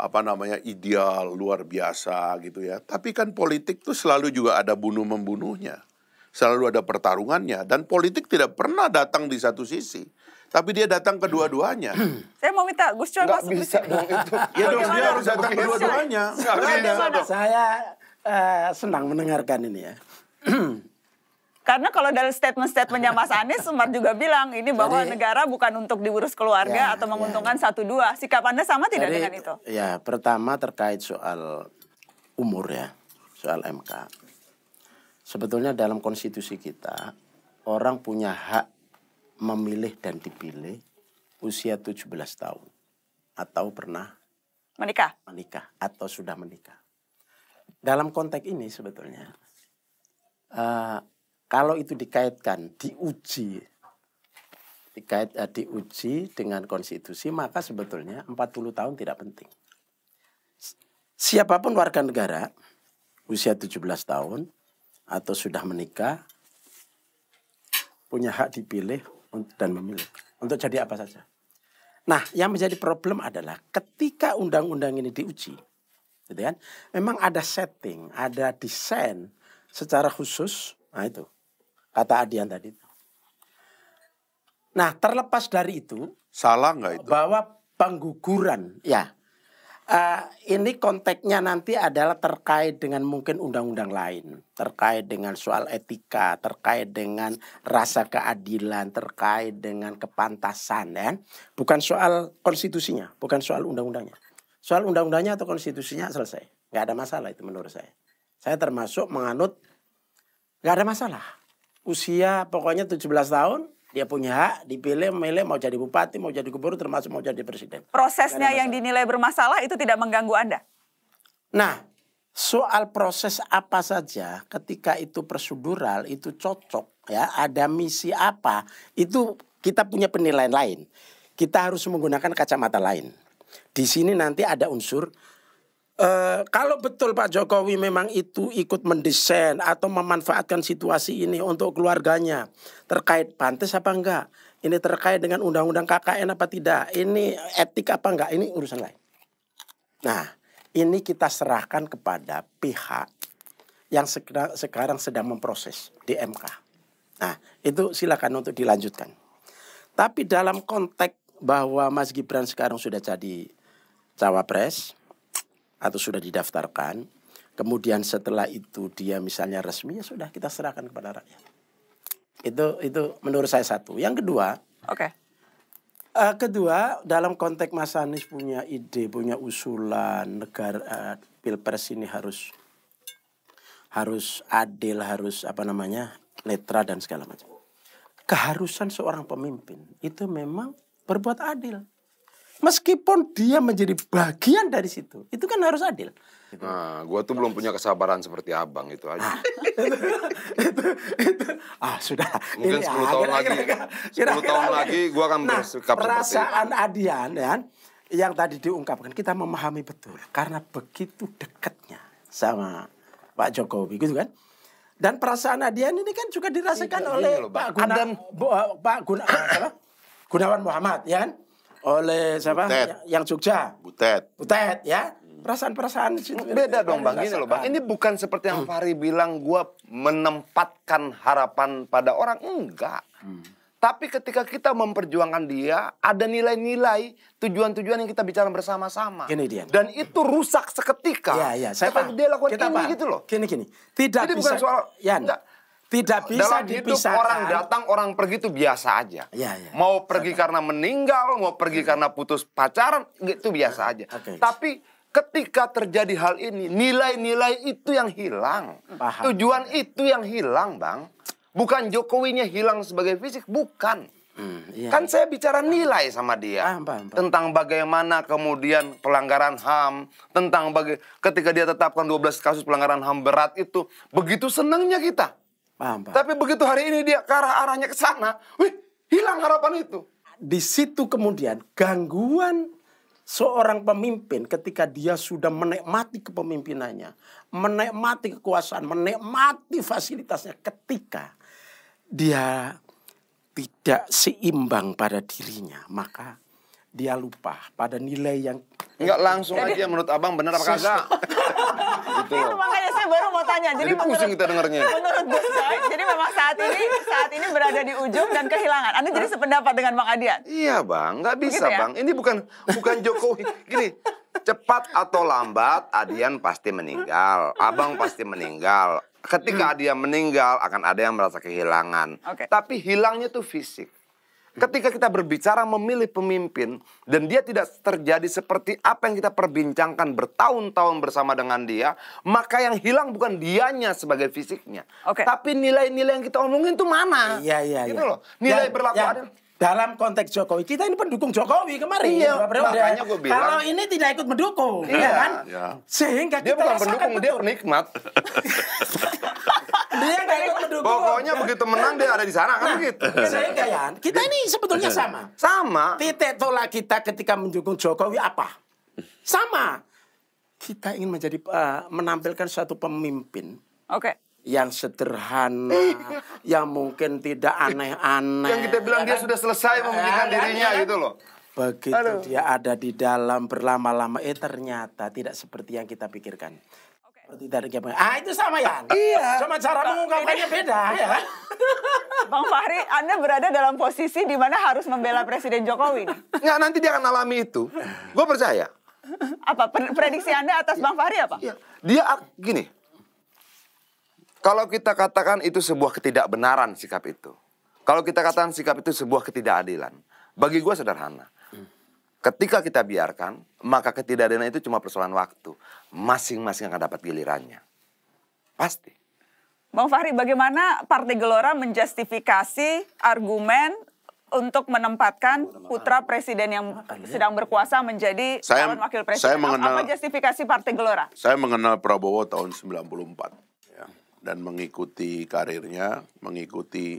apa namanya ideal luar biasa gitu ya. Tapi kan politik tuh selalu juga ada bunuh membunuhnya. Selalu ada pertarungannya dan politik tidak pernah datang di satu sisi. Tapi dia datang kedua-duanya. Saya mau minta Gus Coy masuk bisa dong itu. Ya dong dia harus datang kedua-duanya. Saya uh, senang mendengarkan ini ya. Karena kalau dari statement-statementnya Mas Anies, Umar juga bilang ini bahwa Jadi, negara bukan untuk diurus keluarga ya, atau ya. menguntungkan ya. satu dua. Sikap Anda sama tidak Jadi, dengan itu? Ya, pertama terkait soal umur ya, soal MK. Sebetulnya dalam konstitusi kita, orang punya hak memilih dan dipilih usia 17 tahun atau pernah menikah. Menikah atau sudah menikah. Dalam konteks ini sebetulnya uh, kalau itu dikaitkan, diuji, dikait, uh, diuji dengan konstitusi, maka sebetulnya 40 tahun tidak penting. Siapapun warga negara, usia 17 tahun, atau sudah menikah, punya hak dipilih dan memilih. Untuk jadi apa saja. Nah, yang menjadi problem adalah ketika undang-undang ini diuji, gitu kan, memang ada setting, ada desain secara khusus, nah itu, kata Adian tadi. Nah terlepas dari itu, salah nggak itu? Bahwa pengguguran, ya uh, ini konteksnya nanti adalah terkait dengan mungkin undang-undang lain, terkait dengan soal etika, terkait dengan rasa keadilan, terkait dengan kepantasan, ya. bukan soal konstitusinya, bukan soal undang-undangnya. Soal undang-undangnya atau konstitusinya selesai, nggak ada masalah itu menurut saya. Saya termasuk menganut nggak ada masalah usia pokoknya 17 tahun dia punya hak dipilih memilih mau jadi bupati mau jadi gubernur termasuk mau jadi presiden prosesnya yang dinilai bermasalah itu tidak mengganggu anda nah soal proses apa saja ketika itu prosedural itu cocok ya ada misi apa itu kita punya penilaian lain kita harus menggunakan kacamata lain di sini nanti ada unsur Uh, kalau betul Pak Jokowi memang itu ikut mendesain atau memanfaatkan situasi ini untuk keluarganya terkait pantas apa enggak? Ini terkait dengan undang-undang KKN apa tidak? Ini etik apa enggak? Ini urusan lain. Nah, ini kita serahkan kepada pihak yang sekarang, sekarang sedang memproses di MK. Nah, itu silakan untuk dilanjutkan. Tapi dalam konteks bahwa Mas Gibran sekarang sudah jadi cawapres, atau sudah didaftarkan, kemudian setelah itu dia misalnya resmi ya sudah kita serahkan kepada rakyat. Itu itu menurut saya satu. Yang kedua, oke. Okay. Uh, eh, kedua, dalam konteks Mas Anies punya ide, punya usulan negara uh, pilpres ini harus harus adil, harus apa namanya netra dan segala macam. Keharusan seorang pemimpin itu memang berbuat adil meskipun dia menjadi bagian dari situ, itu kan harus adil. Nah, gue tuh belum punya kesabaran seperti abang itu aja. Ah, itu, itu, ah sudah. Mungkin Ini, 10 tahun kira, lagi, kira, kira, tahun lagi gua akan nah, bersikap perasaan adian ya, yang tadi diungkapkan kita memahami betul karena begitu dekatnya sama Pak Jokowi gitu kan. Dan perasaan Adian ini kan juga dirasakan ini, iya, oleh iya loh, Pak Gunawan Gunawan Muhammad ya kan oleh siapa? Butet. Ya, yang Jogja. Butet. Butet ya. Hmm. Perasaan-perasaan beda dong Bang ini loh Bang. Ini bukan seperti yang Fahri bilang gue menempatkan harapan pada orang enggak. Hmm. Tapi ketika kita memperjuangkan dia, ada nilai-nilai, tujuan-tujuan yang kita bicara bersama-sama. ini dia. Dan itu rusak seketika. Ya, ya, saya dia lakukan kita ini paham. gitu loh. Gini, gini. Tidak Jadi bisa. bukan soal, ya, enggak, tidak bisa dalam hidup dipisahkan. orang datang orang pergi itu biasa aja. Ya, ya. Mau pergi karena meninggal, mau pergi karena putus pacaran itu biasa aja. Okay. Tapi ketika terjadi hal ini nilai-nilai itu yang hilang. Paham. Tujuan itu yang hilang, Bang. Bukan Jokowinya hilang sebagai fisik, bukan. Hmm, iya, kan iya. saya bicara nilai sama dia ah, apa, apa. tentang bagaimana kemudian pelanggaran HAM, tentang ketika dia tetapkan 12 kasus pelanggaran HAM berat itu begitu senangnya kita. Paham, Pak. Tapi begitu hari ini dia ke arah arahnya ke sana, wih, hilang harapan itu. Di situ kemudian gangguan seorang pemimpin ketika dia sudah menikmati kepemimpinannya, menikmati kekuasaan, menikmati fasilitasnya ketika dia tidak seimbang pada dirinya, maka dia lupa pada nilai yang Enggak langsung aja menurut abang benar apa kagak? gitu iya, Makanya saya baru mau tanya. Jadi, jadi menurut, pusing kita dengarnya Menurut Gus Coy, jadi memang saat ini saat ini berada di ujung dan kehilangan. Anda jadi sependapat dengan Bang Adian? Iya bang, nggak bisa ya? bang. Ini bukan bukan Jokowi. Gini, cepat atau lambat Adian pasti meninggal. Abang pasti meninggal. Ketika hmm. Adian meninggal akan ada yang merasa kehilangan. Okay. Tapi hilangnya tuh fisik. Ketika kita berbicara memilih pemimpin dan dia tidak terjadi seperti apa yang kita perbincangkan bertahun-tahun bersama dengan dia, maka yang hilang bukan dianya sebagai fisiknya, okay. tapi nilai-nilai yang kita omongin itu mana? Iya iya. iya. Gitu iya. loh, nilai dan, berlaku yang, Dalam konteks Jokowi, kita ini pendukung Jokowi kemarin. Iya, makanya gue bilang. Kalau ini tidak ikut mendukung, iya ya kan? Iya. Sehingga dia kita bukan pendukung, betul. dia nikmat. dia nggak ikut mendukung. Pokoknya begitu menang dia ada di sana kan nah, begitu. Nah, saya kita ini sebetulnya sama. Sama. Titik tolak kita ketika mendukung Jokowi apa? Sama. Kita ingin menjadi eh, menampilkan satu pemimpin. Oke. yang sederhana, yang mungkin tidak aneh-aneh. Yang kita bilang dia ya kan? sudah selesai memikirkan ya, ya, dirinya kan? gitu loh. Begitu Aduh. dia ada di dalam berlama-lama, eh ternyata tidak seperti yang kita pikirkan seperti dari Ah itu sama ya. Iya. Cuma cara mengungkapkannya beda ya. Bang Fahri, Anda berada dalam posisi di mana harus membela Presiden Jokowi. Nggak, nanti dia akan alami itu. Gue percaya. Apa prediksi Anda atas Bang Fahri apa? Iya. Dia gini. Kalau kita katakan itu sebuah ketidakbenaran sikap itu. Kalau kita katakan sikap itu sebuah ketidakadilan. Bagi gue sederhana. Ketika kita biarkan, maka ketidakadilan itu cuma persoalan waktu masing-masing akan dapat gilirannya. Pasti. Bang Fahri, bagaimana Partai Gelora menjustifikasi argumen untuk menempatkan putra presiden yang sedang berkuasa menjadi saya, calon wakil presiden. Saya mengenal, apa justifikasi Partai Gelora? Saya mengenal Prabowo tahun 94 ya, dan mengikuti karirnya, mengikuti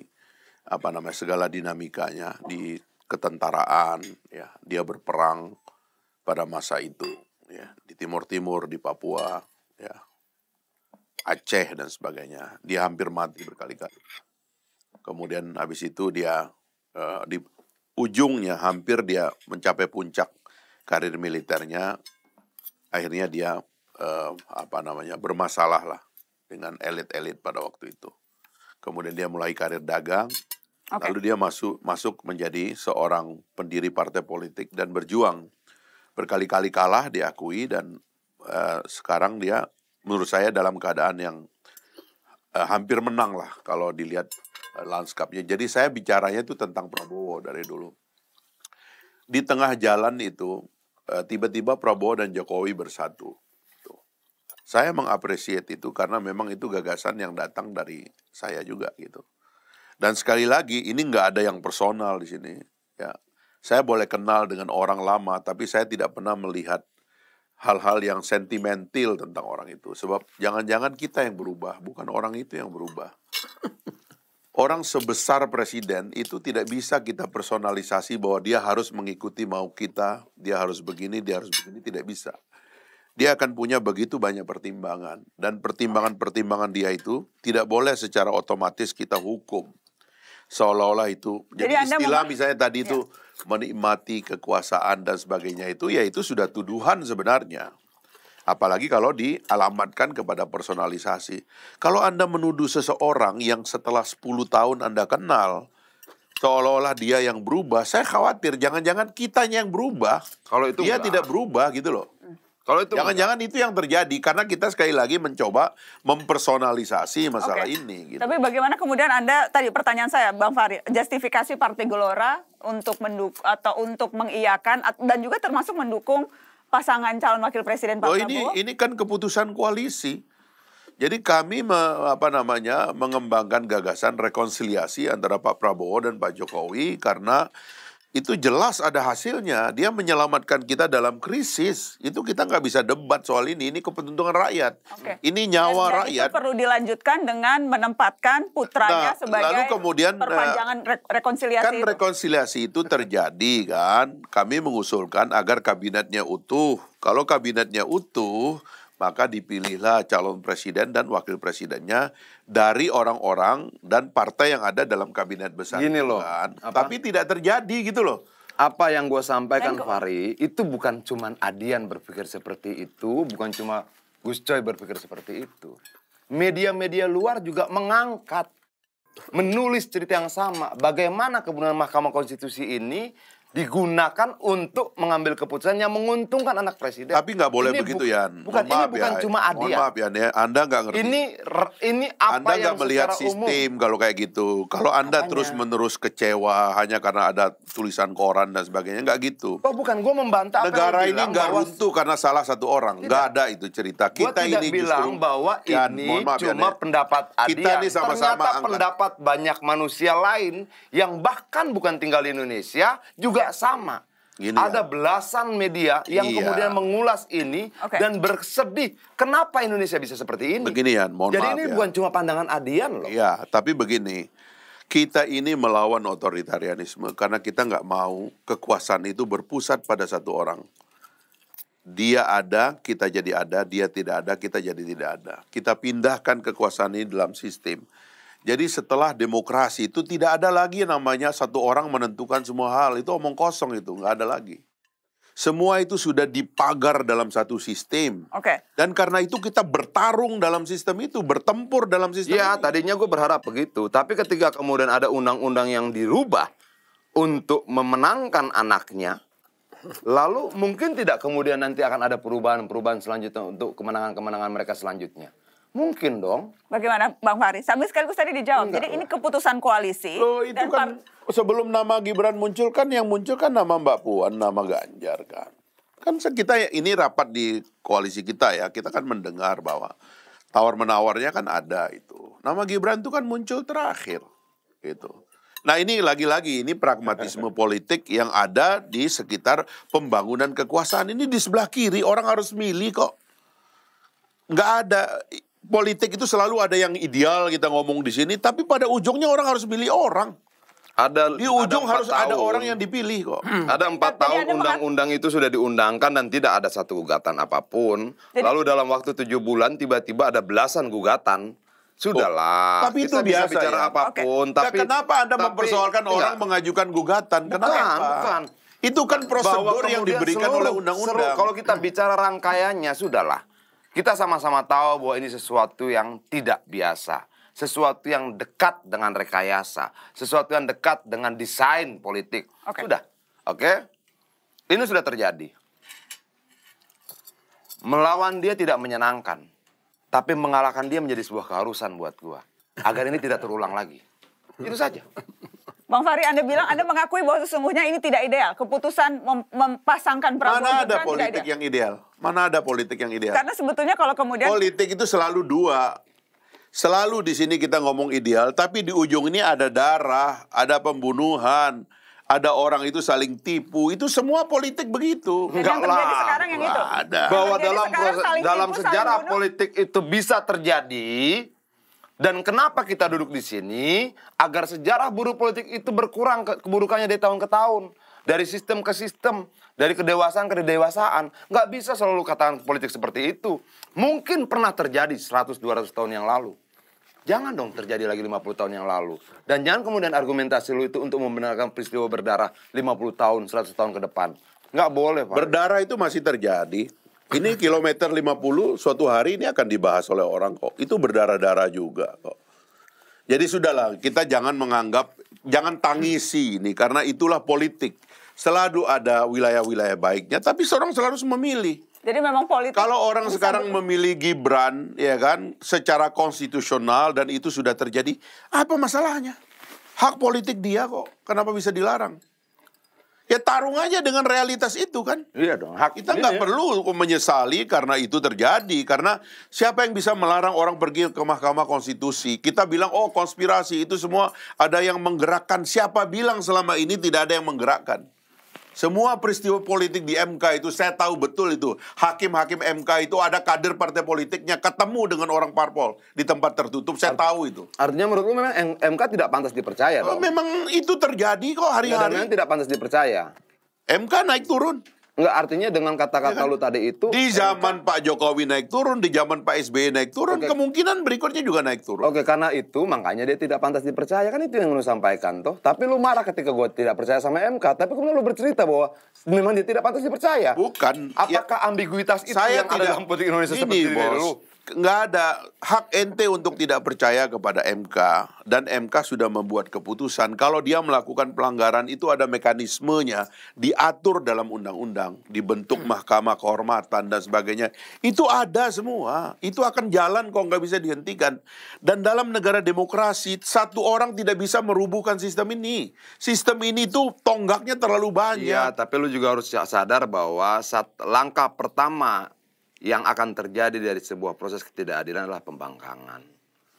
apa namanya segala dinamikanya di ketentaraan ya, dia berperang pada masa itu ya di Timur Timur, di Papua, ya Aceh dan sebagainya. Dia hampir mati berkali-kali. Kemudian habis itu dia uh, di ujungnya hampir dia mencapai puncak karir militernya. Akhirnya dia uh, apa namanya bermasalah lah dengan elit-elit pada waktu itu. Kemudian dia mulai karir dagang, okay. lalu dia masuk masuk menjadi seorang pendiri partai politik dan berjuang berkali-kali kalah diakui dan uh, sekarang dia menurut saya dalam keadaan yang uh, hampir menang lah kalau dilihat uh, lanskapnya. Jadi saya bicaranya itu tentang Prabowo dari dulu. Di tengah jalan itu uh, tiba-tiba Prabowo dan Jokowi bersatu. Saya mengapresiasi itu karena memang itu gagasan yang datang dari saya juga gitu. Dan sekali lagi ini nggak ada yang personal di sini. Ya, saya boleh kenal dengan orang lama, tapi saya tidak pernah melihat hal-hal yang sentimental tentang orang itu. Sebab jangan-jangan kita yang berubah, bukan orang itu yang berubah. Orang sebesar presiden itu tidak bisa kita personalisasi bahwa dia harus mengikuti mau kita, dia harus begini, dia harus begini, tidak bisa. Dia akan punya begitu banyak pertimbangan. Dan pertimbangan-pertimbangan dia itu tidak boleh secara otomatis kita hukum. Seolah-olah itu. Jadi, jadi istilah misalnya tadi ya. itu menikmati kekuasaan dan sebagainya itu, ya itu sudah tuduhan sebenarnya. Apalagi kalau dialamatkan kepada personalisasi. Kalau Anda menuduh seseorang yang setelah 10 tahun Anda kenal, seolah-olah dia yang berubah, saya khawatir jangan-jangan kitanya yang berubah. Kalau itu dia tidak berubah gitu loh. Hmm. Kalau itu jangan-jangan itu yang terjadi karena kita sekali lagi mencoba mempersonalisasi masalah okay. ini. Gitu. Tapi bagaimana kemudian anda tadi pertanyaan saya, Bang Fari, justifikasi Partai Gelora untuk menduk atau untuk mengiyakan dan juga termasuk mendukung pasangan calon wakil presiden Pak oh, Prabowo? Ini ini kan keputusan koalisi. Jadi kami me, apa namanya mengembangkan gagasan rekonsiliasi antara Pak Prabowo dan Pak Jokowi karena itu jelas ada hasilnya. Dia menyelamatkan kita dalam krisis. Itu kita nggak bisa debat soal ini. Ini kepentingan rakyat. Okay. Ini nyawa Dan rakyat. Itu perlu dilanjutkan dengan menempatkan putranya nah, sebagai lalu kemudian, nah, perpanjangan re rekonsiliasi. Kan itu. rekonsiliasi itu terjadi kan. Kami mengusulkan agar kabinetnya utuh. Kalau kabinetnya utuh, maka dipilihlah calon presiden dan wakil presidennya dari orang-orang dan partai yang ada dalam kabinet besar. Gini loh, kan? tapi tidak terjadi gitu loh. Apa yang gue sampaikan Fahri, itu bukan cuma Adian berpikir seperti itu, bukan cuma Gus Coy berpikir seperti itu. Media-media luar juga mengangkat, menulis cerita yang sama. Bagaimana kemudian Mahkamah Konstitusi ini digunakan untuk mengambil keputusan yang menguntungkan anak presiden. Tapi nggak boleh ini begitu bu Yan. Bukan mohon ini maaf bukan ya. cuma Adi Mohon maaf Yan ya, Anda nggak ngerti. Ini ini apa Anda nggak melihat sistem umum? kalau kayak gitu. Kalau Anda Apanya? terus menerus kecewa hanya karena ada tulisan koran dan sebagainya nggak gitu. Oh bukan, gue membantah. Negara ini nggak bahwa... runtuh karena salah satu orang. Nggak ada itu cerita. Kita tidak ini bilang justru, bahwa Yan, ini maaf, cuma Yan, ya. pendapat Adi Kita ini sama-sama pendapat banyak manusia lain yang bahkan bukan tinggal di Indonesia juga juga sama. Gini ya. ada ya. belasan media yang iya. kemudian mengulas ini okay. dan bersedih kenapa Indonesia bisa seperti ini. Begini ya, mohon Jadi maaf ini ya. bukan cuma pandangan Adian loh. Iya, tapi begini. Kita ini melawan otoritarianisme karena kita nggak mau kekuasaan itu berpusat pada satu orang. Dia ada, kita jadi ada, dia tidak ada, kita jadi tidak ada. Kita pindahkan kekuasaan ini dalam sistem. Jadi setelah demokrasi itu tidak ada lagi namanya satu orang menentukan semua hal. Itu omong kosong itu, nggak ada lagi. Semua itu sudah dipagar dalam satu sistem. Oke. Okay. Dan karena itu kita bertarung dalam sistem itu, bertempur dalam sistem. Ya tadinya gue berharap begitu. Tapi ketika kemudian ada undang-undang yang dirubah untuk memenangkan anaknya, lalu mungkin tidak kemudian nanti akan ada perubahan-perubahan selanjutnya untuk kemenangan-kemenangan mereka selanjutnya. Mungkin dong. Bagaimana Bang Faris? Sambil sekaligus tadi dijawab. Enggak, Jadi ini keputusan koalisi. Loh itu kan sebelum nama Gibran muncul kan yang muncul kan nama Mbak Puan, nama Ganjar kan. Kan kita ya, ini rapat di koalisi kita ya, kita kan mendengar bahwa tawar-menawarnya kan ada itu. Nama Gibran itu kan muncul terakhir gitu. Nah ini lagi-lagi ini pragmatisme politik yang ada di sekitar pembangunan kekuasaan ini di sebelah kiri orang harus milih kok. Nggak ada politik itu selalu ada yang ideal kita ngomong di sini, tapi pada ujungnya orang harus milih orang. Ada di ujung ada harus tahun. ada orang yang dipilih kok. Hmm. Ada empat tahun undang-undang itu sudah diundangkan dan tidak ada satu gugatan apapun. Jadi, Lalu dalam waktu tujuh bulan tiba-tiba ada belasan gugatan. Sudahlah. Oh, tapi itu kita biasa bicara ya. apapun. Okay. Tapi nah, kenapa Anda tapi, mempersoalkan enggak. Iya. orang mengajukan gugatan? Bukan, kenapa? Bukan. Itu kan prosedur yang diberikan seluruh, oleh undang-undang. Kalau kita bicara rangkaiannya sudahlah kita sama-sama tahu bahwa ini sesuatu yang tidak biasa. Sesuatu yang dekat dengan rekayasa. Sesuatu yang dekat dengan desain politik. Okay. Sudah. Oke? Okay? Ini sudah terjadi. Melawan dia tidak menyenangkan. Tapi mengalahkan dia menjadi sebuah keharusan buat gua. Agar ini tidak terulang lagi. Itu saja. Bang Fahri, Anda bilang Anda mengakui bahwa sesungguhnya ini tidak ideal. Keputusan mem mempasangkan Prabowo Mana ada politik yang ideal? Mana ada politik yang ideal? Karena sebetulnya kalau kemudian politik itu selalu dua. Selalu di sini kita ngomong ideal, tapi di ujung ini ada darah, ada pembunuhan, ada orang itu saling tipu itu semua politik begitu enggak lah sekarang yang itu ada bahwa dalam proses, dalam sejarah politik itu bisa terjadi dan kenapa kita duduk di sini agar sejarah buruk politik itu berkurang keburukannya dari tahun ke tahun dari sistem ke sistem dari kedewasaan ke kedewasaan, nggak bisa selalu katakan politik seperti itu. Mungkin pernah terjadi 100-200 tahun yang lalu. Jangan dong terjadi lagi 50 tahun yang lalu. Dan jangan kemudian argumentasi lu itu untuk membenarkan peristiwa berdarah 50 tahun, 100 tahun ke depan. Nggak boleh, Pak. Berdarah itu masih terjadi. Ini kilometer 50 suatu hari ini akan dibahas oleh orang kok. Itu berdarah-darah juga kok. Jadi sudahlah, kita jangan menganggap, jangan tangisi ini karena itulah politik selalu ada wilayah-wilayah baiknya, tapi seorang selalu memilih. Jadi memang politik. Kalau orang sekarang memilih Gibran, ya kan, secara konstitusional dan itu sudah terjadi, apa masalahnya? Hak politik dia kok, kenapa bisa dilarang? Ya tarung aja dengan realitas itu kan. Iya dong. Hak kita nggak iya. perlu menyesali karena itu terjadi. Karena siapa yang bisa melarang orang pergi ke Mahkamah Konstitusi? Kita bilang oh konspirasi itu semua ada yang menggerakkan. Siapa bilang selama ini tidak ada yang menggerakkan? Semua peristiwa politik di MK itu saya tahu betul itu. Hakim-hakim MK itu ada kader partai politiknya ketemu dengan orang parpol di tempat tertutup. Saya Art tahu itu. Artinya menurut lu memang MK tidak pantas dipercaya. Oh, memang itu terjadi kok hari-hari. Tidak pantas dipercaya. MK naik turun. Enggak artinya dengan kata-kata ya. lu tadi itu di eh, zaman eh, Pak Jokowi naik turun, di zaman Pak SBY naik turun, okay. kemungkinan berikutnya juga naik turun. Oke, okay, karena itu makanya dia tidak pantas dipercaya kan itu yang lu sampaikan toh. Tapi lu marah ketika gua tidak percaya sama MK, tapi kemudian lu bercerita bahwa memang dia tidak pantas dipercaya. Bukan. Ya. Apakah ya, ambiguitas itu saya yang tidak, ada dalam politik Indonesia ini, seperti bos, dulu? nggak ada hak ente untuk tidak percaya kepada MK dan MK sudah membuat keputusan kalau dia melakukan pelanggaran itu ada mekanismenya diatur dalam undang-undang dibentuk hmm. mahkamah kehormatan dan sebagainya itu ada semua itu akan jalan kok nggak bisa dihentikan dan dalam negara demokrasi satu orang tidak bisa merubuhkan sistem ini sistem ini tuh tonggaknya terlalu banyak iya tapi lu juga harus sadar bahwa saat langkah pertama yang akan terjadi dari sebuah proses ketidakadilan adalah pembangkangan.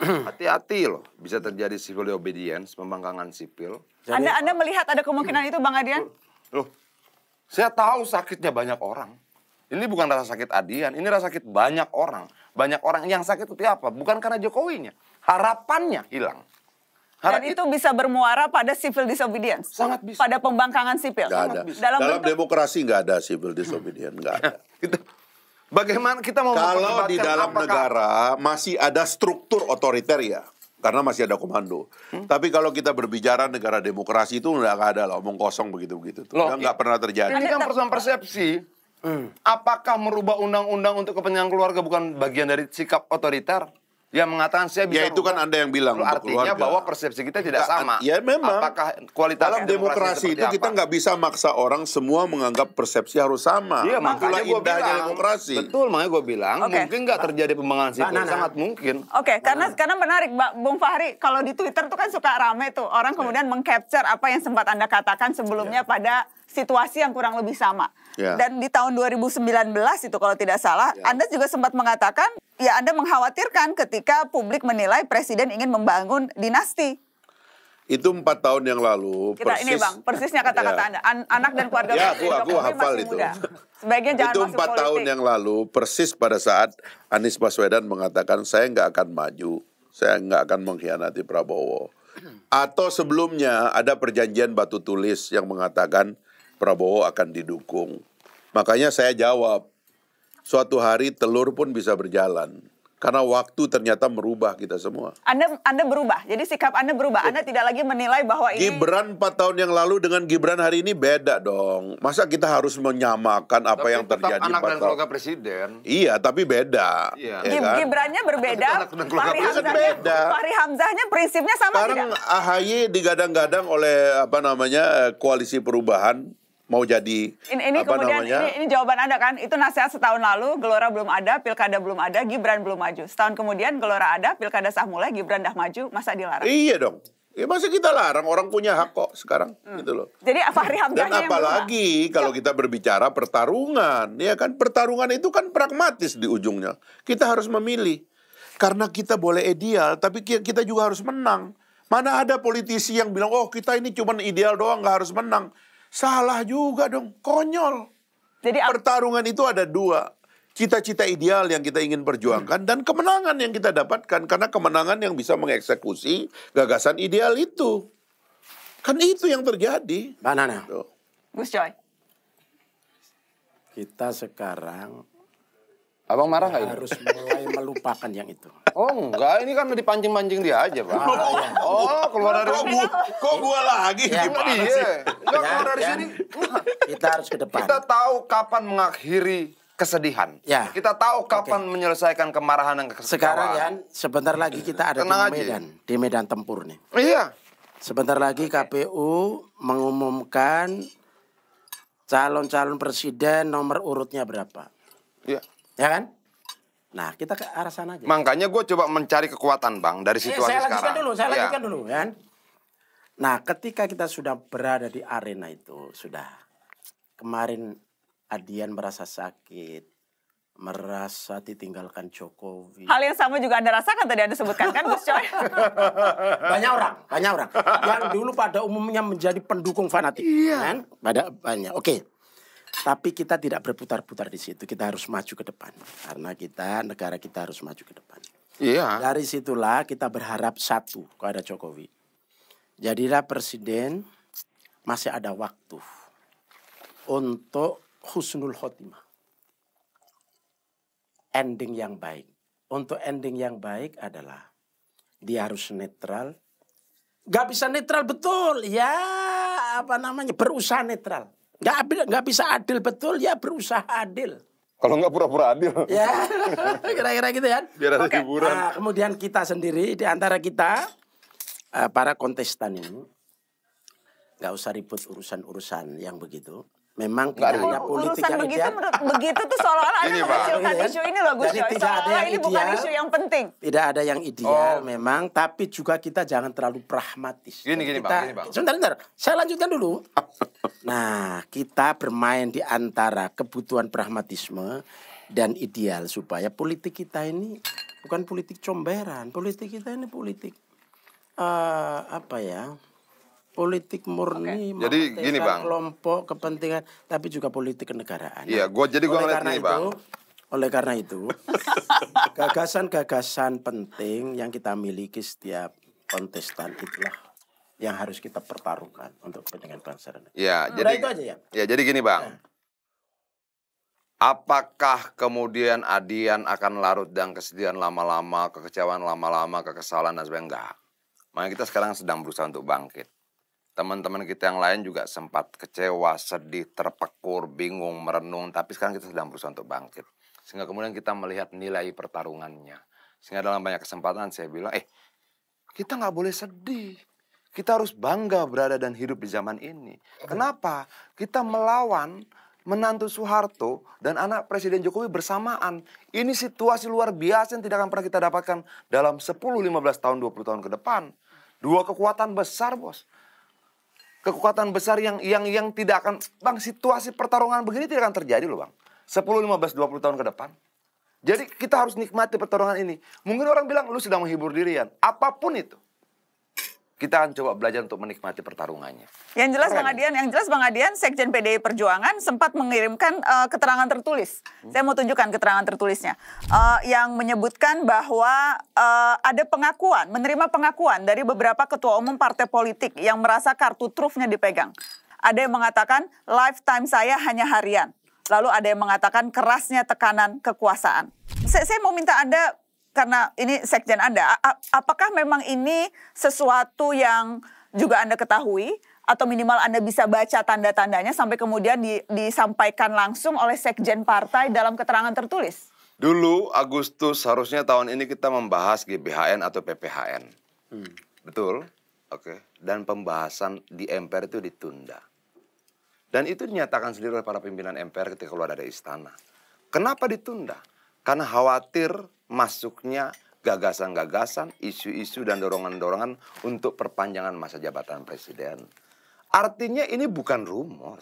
Hati-hati loh, bisa terjadi civil obedience, pembangkangan sipil. anda Anda melihat ada kemungkinan itu, Bang Adian? Loh, saya tahu sakitnya banyak orang. Ini bukan rasa sakit Adian, ini rasa sakit banyak orang. Banyak orang yang sakit itu apa? Bukan karena Jokowinya, harapannya hilang. Harap Dan itu, bisa bermuara pada civil disobedience. Sangat bisa. Pada pembangkangan sipil. Gak ada. Dalam, Dalam bentuk... demokrasi nggak ada civil disobedience, nggak ada. Bagaimana kita mau Kalau di dalam apakah... negara masih ada struktur otoriter ya, karena masih ada komando. Hmm? Tapi kalau kita berbicara negara demokrasi itu nggak ada lah omong kosong begitu-begitu. Nggak iya. pernah terjadi. Ini kan persoalan persepsi. Hmm. Apakah merubah undang-undang untuk kepentingan keluarga bukan bagian dari sikap otoriter? yang mengatakan saya bisa ya itu kan anda yang bilang artinya keluarga. bahwa persepsi kita tidak sama ya memang apakah kualitas dalam demokrasi, demokrasi itu apa? kita nggak bisa maksa orang semua menganggap persepsi harus sama iya makanya gue bilang demokrasi betul makanya gue bilang okay. mungkin nggak terjadi pembangunan sipil nah, nah, nah. sangat mungkin oke okay, nah. karena karena menarik bung Fahri kalau di Twitter tuh kan suka rame tuh orang iya. kemudian mengcapture apa yang sempat anda katakan sebelumnya yeah. pada situasi yang kurang lebih sama yeah. dan di tahun 2019 itu kalau tidak salah yeah. anda juga sempat mengatakan ya Anda mengkhawatirkan ketika publik menilai presiden ingin membangun dinasti. Itu empat tahun yang lalu. Kita persis, ini bang, persisnya kata-kata ya. Anda, An anak dan keluarga. Ya aku, aku hafal itu. Sebaiknya jangan Itu empat tahun yang lalu, persis pada saat Anies Baswedan mengatakan saya nggak akan maju, saya nggak akan mengkhianati Prabowo. Atau sebelumnya ada perjanjian batu tulis yang mengatakan Prabowo akan didukung. Makanya saya jawab, suatu hari telur pun bisa berjalan. Karena waktu ternyata merubah kita semua. Anda Anda berubah, jadi sikap Anda berubah. Anda iya. tidak lagi menilai bahwa ini... Gibran 4 tahun yang lalu dengan Gibran hari ini beda dong. Masa kita harus menyamakan apa tapi yang terjadi anak 4 dan keluarga presiden. Iya, tapi beda. Iya. Ya kan? Gibrannya berbeda, Fahri Hamzahnya, beda. Fahri Hamzahnya prinsipnya sama Sekarang tidak? Sekarang AHY digadang-gadang oleh apa namanya eh, koalisi perubahan mau jadi ini, ini apa kemudian, namanya? Ini, ini jawaban Anda kan? Itu nasihat setahun lalu, Gelora belum ada, Pilkada belum ada, Gibran belum maju. Setahun kemudian Gelora ada, Pilkada sah mulai, Gibran dah maju, masa dilarang? Iya dong. Ya masa kita larang orang punya hak kok sekarang hmm. gitu loh. Jadi Fahri yang Dan apalagi yang kalau ya. kita berbicara pertarungan, ya kan pertarungan itu kan pragmatis di ujungnya. Kita harus memilih. Karena kita boleh ideal, tapi kita juga harus menang. Mana ada politisi yang bilang, oh kita ini cuma ideal doang, nggak harus menang. Salah juga dong, konyol. Jadi pertarungan itu ada dua. Cita-cita ideal yang kita ingin perjuangkan dan kemenangan yang kita dapatkan karena kemenangan yang bisa mengeksekusi gagasan ideal itu. Kan itu yang terjadi. Mana nih? Gus Coy. Kita sekarang Abang marah nggak Ya, Harus mulai melupakan yang itu. Oh enggak, ini kan dipancing-pancing dia aja, Bang. Iya. Oh, keluar dari kok, gua, kok gua lagi ya, gimana dia? sih? Enggak ya, keluar dari ya. sini. Kita harus ke depan. Kita tahu kapan mengakhiri kesedihan. Ya. Kita tahu kapan Oke. menyelesaikan kemarahan dan kesedihan. Sekarang kan sebentar lagi kita ada Tenang di Medan, aja. di Medan tempur nih. Iya. Sebentar lagi KPU mengumumkan calon-calon presiden nomor urutnya berapa. Iya. Ya kan? Nah, kita ke arah sana aja. Makanya gue coba mencari kekuatan, Bang, dari eh, situasi saya sekarang. Saya iya. lanjutkan dulu, saya ya. lanjutkan dulu, kan? Nah, ketika kita sudah berada di arena itu, sudah kemarin Adian merasa sakit, merasa ditinggalkan Jokowi. Hal yang sama juga Anda rasakan tadi Anda sebutkan kan Gus Coy? banyak orang, banyak orang yang dulu pada umumnya menjadi pendukung fanatik. Iya. Kan? Banyak, banyak. Oke. Tapi kita tidak berputar-putar di situ. Kita harus maju ke depan. Karena kita negara kita harus maju ke depan. Iya. Dari situlah kita berharap satu kepada Jokowi. Jadilah presiden masih ada waktu untuk husnul khotimah. Ending yang baik. Untuk ending yang baik adalah dia harus netral. Gak bisa netral betul ya apa namanya berusaha netral nggak nggak bisa adil betul ya berusaha adil kalau nggak pura-pura adil ya kira-kira gitu ya biar ada hiburan ah, kemudian kita sendiri di antara kita ah, para kontestan ini nggak usah ribut urusan-urusan yang begitu memang tidak ada politik yang begitu, ideal. begitu tuh seolah-olah Anda mengecilkan iya. isu ini loh Gus Coy. Seolah-olah ini ideal, bukan isu yang penting. Tidak ada yang ideal oh. memang, tapi juga kita jangan terlalu pragmatis. Gini, gini, kita, bang, gini bang. Sebentar, sebentar. Saya lanjutkan dulu. nah, kita bermain di antara kebutuhan pragmatisme dan ideal supaya politik kita ini bukan politik comberan. Politik kita ini politik uh, apa ya? politik murni okay. jadi gini bang kelompok kepentingan tapi juga politik kenegaraan iya gua jadi gua ngeliat nih bang oleh karena itu gagasan-gagasan penting yang kita miliki setiap kontestan itulah yang harus kita pertaruhkan untuk kepentingan bangsa dan negara. Ya, hmm. jadi itu aja ya. Ya, jadi gini, Bang. Nah. Apakah kemudian Adian akan larut dan kesedihan lama-lama, kekecewaan lama-lama, kekesalan dan sebagainya? Enggak. Makanya kita sekarang sedang berusaha untuk bangkit teman-teman kita yang lain juga sempat kecewa, sedih, terpekur, bingung, merenung, tapi sekarang kita sedang berusaha untuk bangkit. Sehingga kemudian kita melihat nilai pertarungannya. Sehingga dalam banyak kesempatan saya bilang, eh kita nggak boleh sedih. Kita harus bangga berada dan hidup di zaman ini. Kenapa? Kita melawan menantu Soeharto dan anak Presiden Jokowi bersamaan. Ini situasi luar biasa yang tidak akan pernah kita dapatkan dalam 10, 15 tahun, 20 tahun ke depan. Dua kekuatan besar, Bos kekuatan besar yang yang yang tidak akan Bang, situasi pertarungan begini tidak akan terjadi loh, Bang. 10, 15, 20 tahun ke depan. Jadi kita harus nikmati pertarungan ini. Mungkin orang bilang lu sedang menghibur dirian, apapun itu kita akan coba belajar untuk menikmati pertarungannya. Yang jelas Keren. Bang ya? Adian, yang jelas Bang Adian, Sekjen PDI Perjuangan sempat mengirimkan uh, keterangan tertulis. Hmm. Saya mau tunjukkan keterangan tertulisnya. Uh, yang menyebutkan bahwa uh, ada pengakuan, menerima pengakuan dari beberapa ketua umum partai politik yang merasa kartu trufnya dipegang. Ada yang mengatakan lifetime saya hanya harian. Lalu ada yang mengatakan kerasnya tekanan kekuasaan. Saya, saya mau minta Anda karena ini sekjen Anda, apakah memang ini sesuatu yang juga Anda ketahui atau minimal Anda bisa baca tanda-tandanya sampai kemudian di, disampaikan langsung oleh sekjen partai dalam keterangan tertulis? Dulu Agustus harusnya tahun ini kita membahas GBHN atau PPHN. Hmm. Betul? Oke. Dan pembahasan di MPR itu ditunda. Dan itu dinyatakan sendiri oleh para pimpinan MPR ketika keluar dari istana. Kenapa ditunda? Karena khawatir masuknya gagasan-gagasan, isu-isu dan dorongan-dorongan untuk perpanjangan masa jabatan presiden. Artinya ini bukan rumor.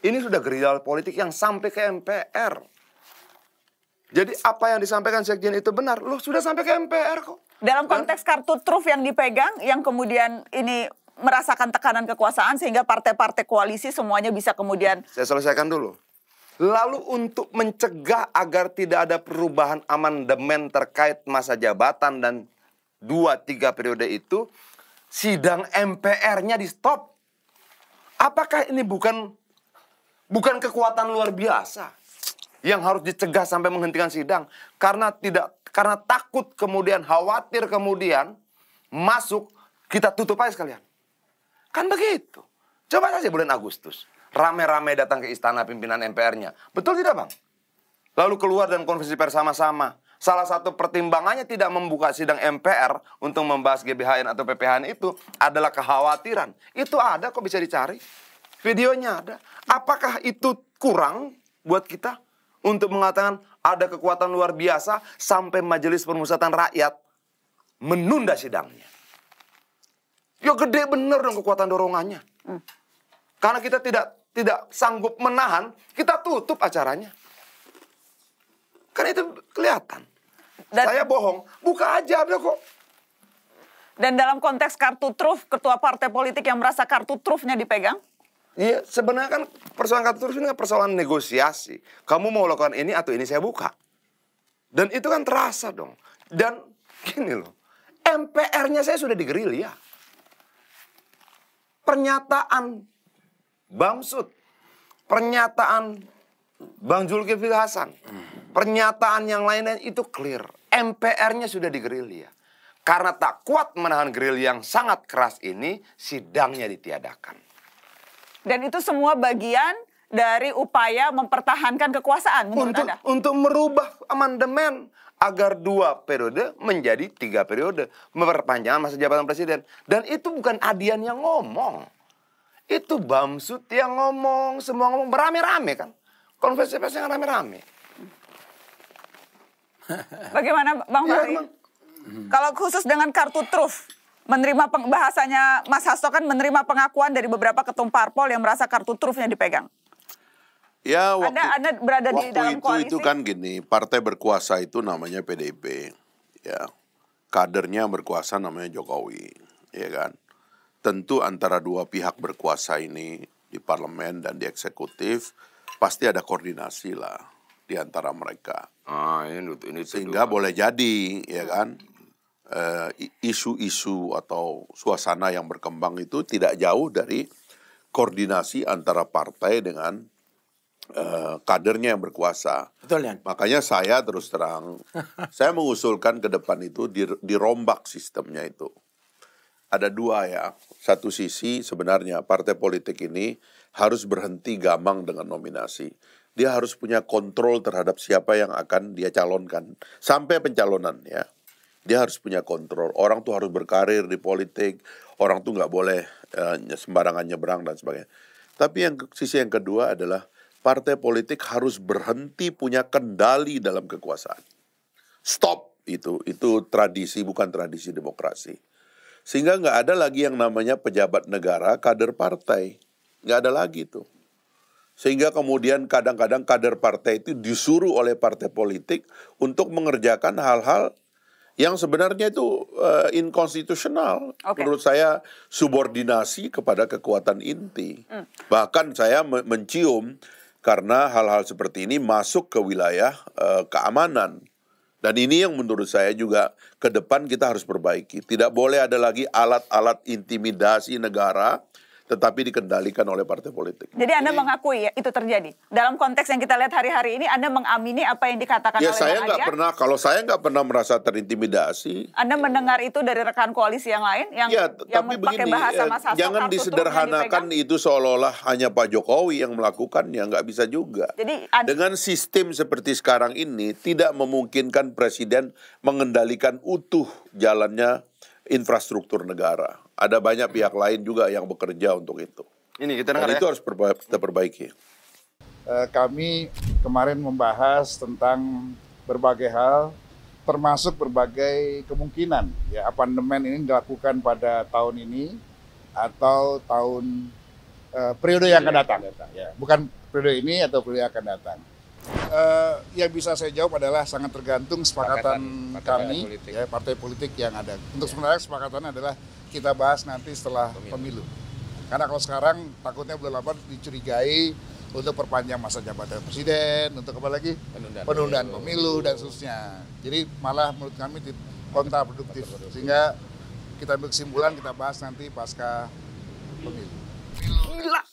Ini sudah gerilal politik yang sampai ke MPR. Jadi apa yang disampaikan sekjen itu benar. Loh sudah sampai ke MPR kok. Dalam konteks kartu truf yang dipegang, yang kemudian ini merasakan tekanan kekuasaan sehingga partai-partai koalisi semuanya bisa kemudian... Saya selesaikan dulu. Lalu untuk mencegah agar tidak ada perubahan amandemen terkait masa jabatan dan dua tiga periode itu, sidang MPR-nya di stop. Apakah ini bukan bukan kekuatan luar biasa yang harus dicegah sampai menghentikan sidang karena tidak karena takut kemudian khawatir kemudian masuk kita tutup aja sekalian. Kan begitu. Coba saja bulan Agustus rame-rame datang ke istana pimpinan MPR-nya. Betul tidak, Bang? Lalu keluar dan konversi pers sama-sama. Salah satu pertimbangannya tidak membuka sidang MPR untuk membahas GBHN atau PPHN itu adalah kekhawatiran. Itu ada kok bisa dicari. Videonya ada. Apakah itu kurang buat kita untuk mengatakan ada kekuatan luar biasa sampai Majelis permusatan Rakyat menunda sidangnya? Ya gede bener dong kekuatan dorongannya. Hmm. Karena kita tidak tidak sanggup menahan, kita tutup acaranya. Kan itu kelihatan. Dan, Saya bohong, buka aja ada kok. Dan dalam konteks kartu truf, ketua partai politik yang merasa kartu trufnya dipegang? Iya, sebenarnya kan persoalan kartu truf ini kan persoalan negosiasi. Kamu mau lakukan ini atau ini saya buka. Dan itu kan terasa dong. Dan gini loh, MPR-nya saya sudah ya Pernyataan Bamsud, pernyataan Bang Zulkifli Hasan, pernyataan yang lainnya itu clear. MPR-nya sudah digerilya. Karena tak kuat menahan grill yang sangat keras ini, sidangnya ditiadakan. Dan itu semua bagian dari upaya mempertahankan kekuasaan menurut untuk, Anda? Untuk merubah amandemen agar dua periode menjadi tiga periode. memperpanjang masa jabatan presiden. Dan itu bukan adian yang ngomong. Itu Bamsud yang ngomong, semua ngomong berame-rame kan. Konversi pers yang rame-rame. Bagaimana Bang ya, Fahri? Ya, Kalau khusus dengan kartu truf, menerima peng, bahasanya Mas Hasto kan menerima pengakuan dari beberapa ketum parpol yang merasa kartu trufnya dipegang. Ya, waktu, anda, anda berada waktu di dalam itu, koalisi. itu kan gini, partai berkuasa itu namanya PDIP, ya kadernya berkuasa namanya Jokowi, ya kan tentu antara dua pihak berkuasa ini di parlemen dan di eksekutif pasti ada koordinasi lah di antara mereka. Ah, ini, ini Sehingga itu. boleh jadi ya kan eh, isu-isu uh, atau suasana yang berkembang itu tidak jauh dari koordinasi antara partai dengan uh, kadernya yang berkuasa. Betul, ya. Makanya saya terus terang, saya mengusulkan ke depan itu dirombak sistemnya itu. Ada dua ya, satu sisi sebenarnya partai politik ini harus berhenti gamang dengan nominasi. Dia harus punya kontrol terhadap siapa yang akan dia calonkan sampai pencalonan ya. Dia harus punya kontrol. Orang tuh harus berkarir di politik. Orang tuh nggak boleh uh, sembarangan nyebrang dan sebagainya. Tapi yang sisi yang kedua adalah partai politik harus berhenti punya kendali dalam kekuasaan. Stop itu itu tradisi bukan tradisi demokrasi. Sehingga nggak ada lagi yang namanya pejabat negara, kader partai. Nggak ada lagi tuh. Sehingga kemudian kadang-kadang kader partai itu disuruh oleh partai politik untuk mengerjakan hal-hal yang sebenarnya itu uh, inkonstitusional. Okay. Menurut saya subordinasi kepada kekuatan inti. Mm. Bahkan saya mencium karena hal-hal seperti ini masuk ke wilayah uh, keamanan. Dan ini yang menurut saya juga ke depan kita harus perbaiki. Tidak boleh ada lagi alat-alat intimidasi negara tetapi dikendalikan oleh partai politik. Jadi Anda mengakui ya itu terjadi dalam konteks yang kita lihat hari-hari ini Anda mengamini apa yang dikatakan ya, oleh saya nggak pernah kalau saya nggak pernah merasa terintimidasi. Anda ya. mendengar itu dari rekan koalisi yang lain yang ya, yang tapi begini, bahasa eh, Mas jangan disederhanakan itu seolah-olah hanya Pak Jokowi yang melakukannya nggak bisa juga. Jadi dengan sistem seperti sekarang ini tidak memungkinkan presiden mengendalikan utuh jalannya infrastruktur negara. Ada banyak hmm. pihak lain juga yang bekerja untuk itu. Ini kita dengar Dan ya. itu harus perba kita perbaiki. Eh, kami kemarin membahas tentang berbagai hal, termasuk berbagai kemungkinan ya apandemen ini dilakukan pada tahun ini atau tahun uh, periode yang akan datang. Ya, bukan periode ini atau periode yang akan datang. Uh, yang bisa saya jawab adalah sangat tergantung sepakatan partai kami, politik. Ya, partai politik yang ada. Untuk ya. sementara adalah kita bahas nanti setelah pemilu. pemilu. Karena kalau sekarang takutnya belum lama dicurigai untuk perpanjang masa jabatan presiden, untuk apa lagi? Penundaan, penundaan pemilu, pemilu dan seterusnya. Jadi malah menurut kami kontraproduktif. Sehingga kita ambil kesimpulan kita bahas nanti pasca pemilu. Gila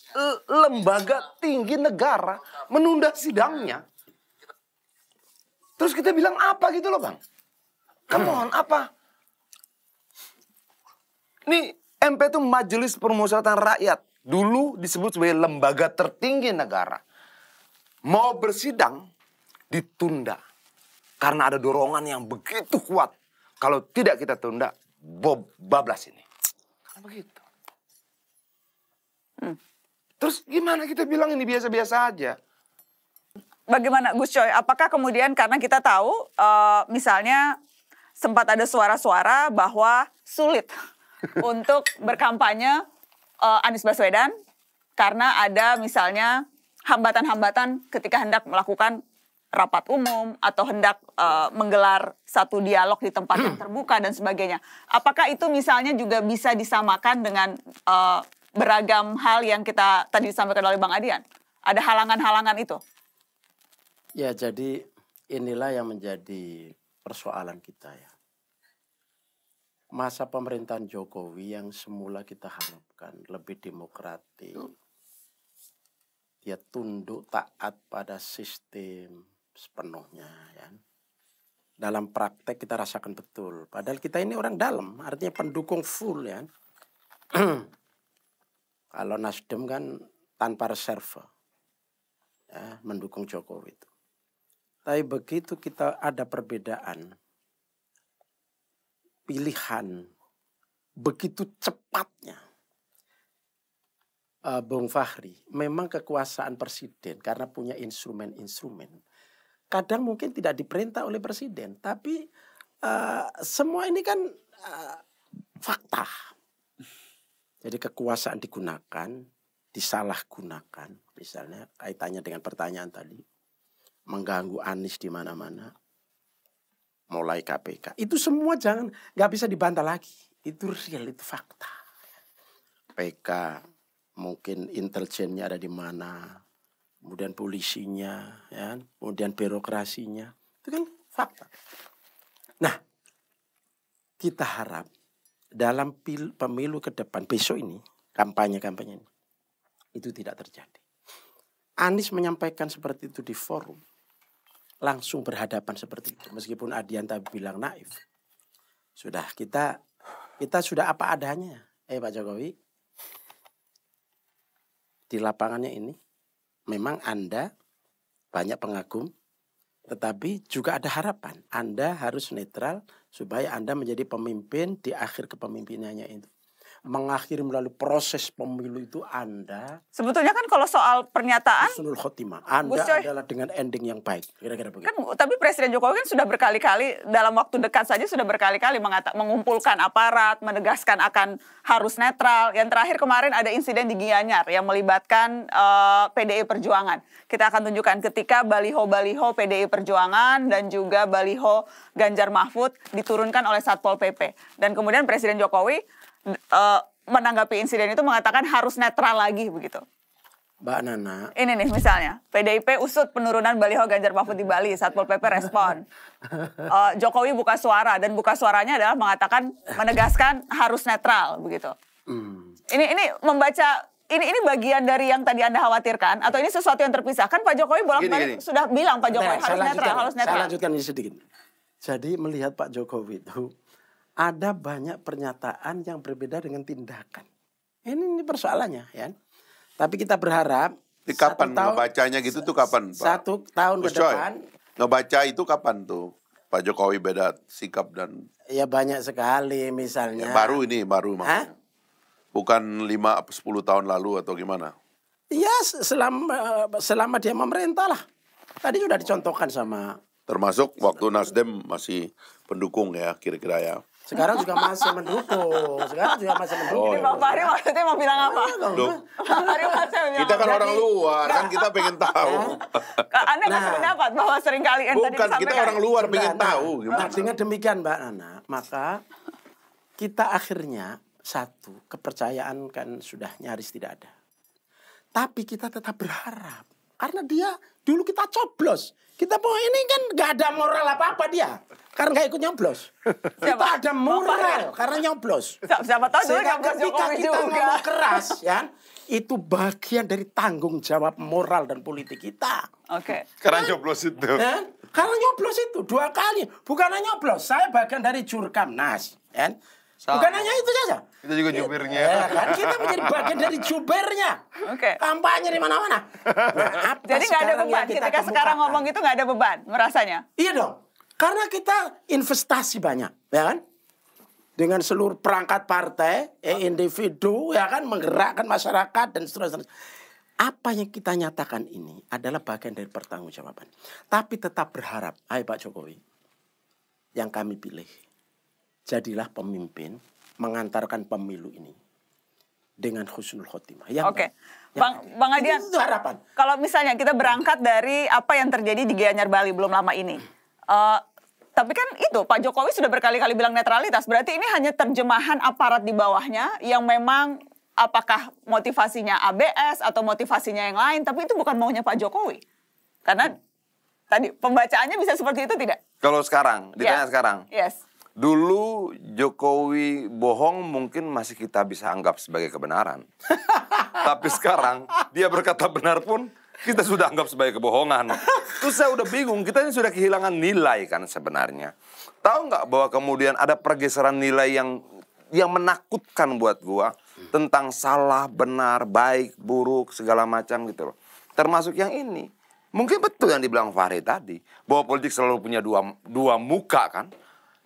lembaga tinggi negara menunda sidangnya. Terus kita bilang apa gitu loh bang? Kamu on apa? Nih MP itu Majelis Permusyawaratan Rakyat. Dulu disebut sebagai lembaga tertinggi negara. Mau bersidang ditunda. Karena ada dorongan yang begitu kuat. Kalau tidak kita tunda, bob bablas ini. Begitu. Terus gimana kita bilang ini biasa-biasa aja? Bagaimana Gus Coy? Apakah kemudian karena kita tahu uh, misalnya sempat ada suara-suara bahwa sulit untuk berkampanye uh, Anies Baswedan karena ada misalnya hambatan-hambatan ketika hendak melakukan rapat umum atau hendak uh, menggelar satu dialog di tempat yang terbuka dan sebagainya. Apakah itu misalnya juga bisa disamakan dengan uh, beragam hal yang kita tadi disampaikan oleh Bang Adian? Ada halangan-halangan itu? Ya, jadi inilah yang menjadi persoalan kita ya. Masa pemerintahan Jokowi yang semula kita harapkan lebih demokratis Dia tunduk taat pada sistem sepenuhnya ya dalam praktek kita rasakan betul. Padahal kita ini orang dalam, artinya pendukung full ya. Kalau Nasdem kan tanpa reserve ya, mendukung Jokowi itu. Tapi begitu kita ada perbedaan pilihan begitu cepatnya uh, Bung Fahri memang kekuasaan presiden karena punya instrumen-instrumen kadang mungkin tidak diperintah oleh presiden tapi uh, semua ini kan uh, fakta jadi kekuasaan digunakan, disalahgunakan, misalnya kaitannya dengan pertanyaan tadi, mengganggu Anies di mana-mana, mulai KPK. Itu semua jangan nggak bisa dibantah lagi. Itu real, itu fakta. PK mungkin intelijennya ada di mana, kemudian polisinya, ya, kan? kemudian birokrasinya, itu kan fakta. Nah, kita harap dalam pil, pemilu ke depan besok ini kampanye-kampanye ini itu tidak terjadi. Anies menyampaikan seperti itu di forum langsung berhadapan seperti itu meskipun Adianta bilang naif. Sudah kita kita sudah apa adanya. Eh Pak Jokowi di lapangannya ini memang Anda banyak pengagum tetapi juga ada harapan. Anda harus netral supaya Anda menjadi pemimpin di akhir kepemimpinannya itu mengakhiri melalui proses pemilu itu Anda. Sebetulnya kan kalau soal pernyataan Khotimah, Anda Coy, adalah dengan ending yang baik. Kira-kira begitu. Kan tapi Presiden Jokowi kan sudah berkali-kali dalam waktu dekat saja sudah berkali-kali mengumpulkan aparat, menegaskan akan harus netral. Yang terakhir kemarin ada insiden di Gianyar yang melibatkan uh, eh, PDI Perjuangan. Kita akan tunjukkan ketika baliho-baliho PDI Perjuangan dan juga baliho Ganjar Mahfud diturunkan oleh Satpol PP. Dan kemudian Presiden Jokowi uh, menanggapi insiden itu mengatakan harus netral lagi begitu. Mbak Nana. Ini nih misalnya, PDIP usut penurunan baliho Ganjar Mahfud di Bali, Satpol PP respon. Uh, Jokowi buka suara dan buka suaranya adalah mengatakan menegaskan harus netral begitu. Hmm. Ini ini membaca ini ini bagian dari yang tadi Anda khawatirkan atau ini sesuatu yang terpisah? Kan Pak Jokowi bolak-balik sudah bilang Pak Jokowi nah, harus netral, harus netral. Saya lanjutkan ini sedikit. Jadi melihat Pak Jokowi itu ada banyak pernyataan yang berbeda dengan tindakan. Ini, ini persoalannya ya. Kan? Tapi kita berharap di kapan tahun, ngebacanya gitu tuh kapan Pak? Satu tahun ke Ngebaca itu kapan tuh? Pak Jokowi beda sikap dan Ya banyak sekali misalnya. Ya, baru ini baru maksudnya. Hah? Bukan 5 10 tahun lalu atau gimana? Iya, selama eh, selama dia memerintah lah. Tadi sudah dicontohkan sama termasuk waktu Nasdem masih pendukung ya kira-kira ya. Sekarang juga masih mendukung. Sekarang juga masih oh, mendukung. Oh, iya, Ini Bapak Fahri maksudnya mau bilang apa? Iya Loh. Ari masih bilang Kita kan orang luar, kan kita pengen tahu. Anda nah, masih pendapat bahwa sering yang bukan, kita orang luar pengen nah, tahu. Gimana? Nah, dengan demikian Mbak Ana maka kita akhirnya satu, kepercayaan kan sudah nyaris tidak ada. Tapi kita tetap berharap. Karena dia dulu kita coblos. Kita mau ini kan gak ada moral apa-apa dia. Karena nggak ikut nyoblos. Siapa? Kita ada moral Bapak. Kan? karena nyoblos. Siapa, siapa tahu juga. nyoblos ketika kita juga. ngomong keras ya. Itu bagian dari tanggung jawab moral dan politik kita. Oke. Okay. Karena nyoblos itu. Ya? Karena nyoblos itu dua kali. Bukan hanya nyoblos, saya bagian dari jurkam nas. Ya? Sama. Bukan hanya itu saja. Kita juga jubirnya. Ya, kan kita menjadi bagian dari jubirnya. Oke. Okay. Kampanye di mana-mana. Nah, Jadi nggak ada beban. Kita Ketika sekarang ngomong itu nggak ada beban merasanya. Iya dong. Karena kita investasi banyak, ya kan? Dengan seluruh perangkat partai, eh, individu, ya kan, menggerakkan masyarakat dan seterusnya. Apa yang kita nyatakan ini adalah bagian dari pertanggungjawaban. Tapi tetap berharap, ayo Pak Jokowi, yang kami pilih jadilah pemimpin mengantarkan pemilu ini dengan khusnul khotimah. Ya Oke. Ya Bang ya. Bang Adian, itu harapan. Kalau misalnya kita berangkat dari apa yang terjadi di Gianyar Bali belum lama ini. Uh, tapi kan itu Pak Jokowi sudah berkali-kali bilang netralitas. Berarti ini hanya terjemahan aparat di bawahnya yang memang apakah motivasinya ABS atau motivasinya yang lain, tapi itu bukan maunya Pak Jokowi. Karena tadi pembacaannya bisa seperti itu tidak? Kalau sekarang, ditanya yeah. sekarang. Yes. Dulu Jokowi bohong mungkin masih kita bisa anggap sebagai kebenaran. Tapi sekarang dia berkata benar pun kita sudah anggap sebagai kebohongan. Terus saya udah bingung, kita ini sudah kehilangan nilai kan sebenarnya. Tahu nggak bahwa kemudian ada pergeseran nilai yang yang menakutkan buat gua tentang salah, benar, baik, buruk, segala macam gitu loh. Termasuk yang ini. Mungkin betul yang dibilang Fahri tadi, bahwa politik selalu punya dua, dua muka kan.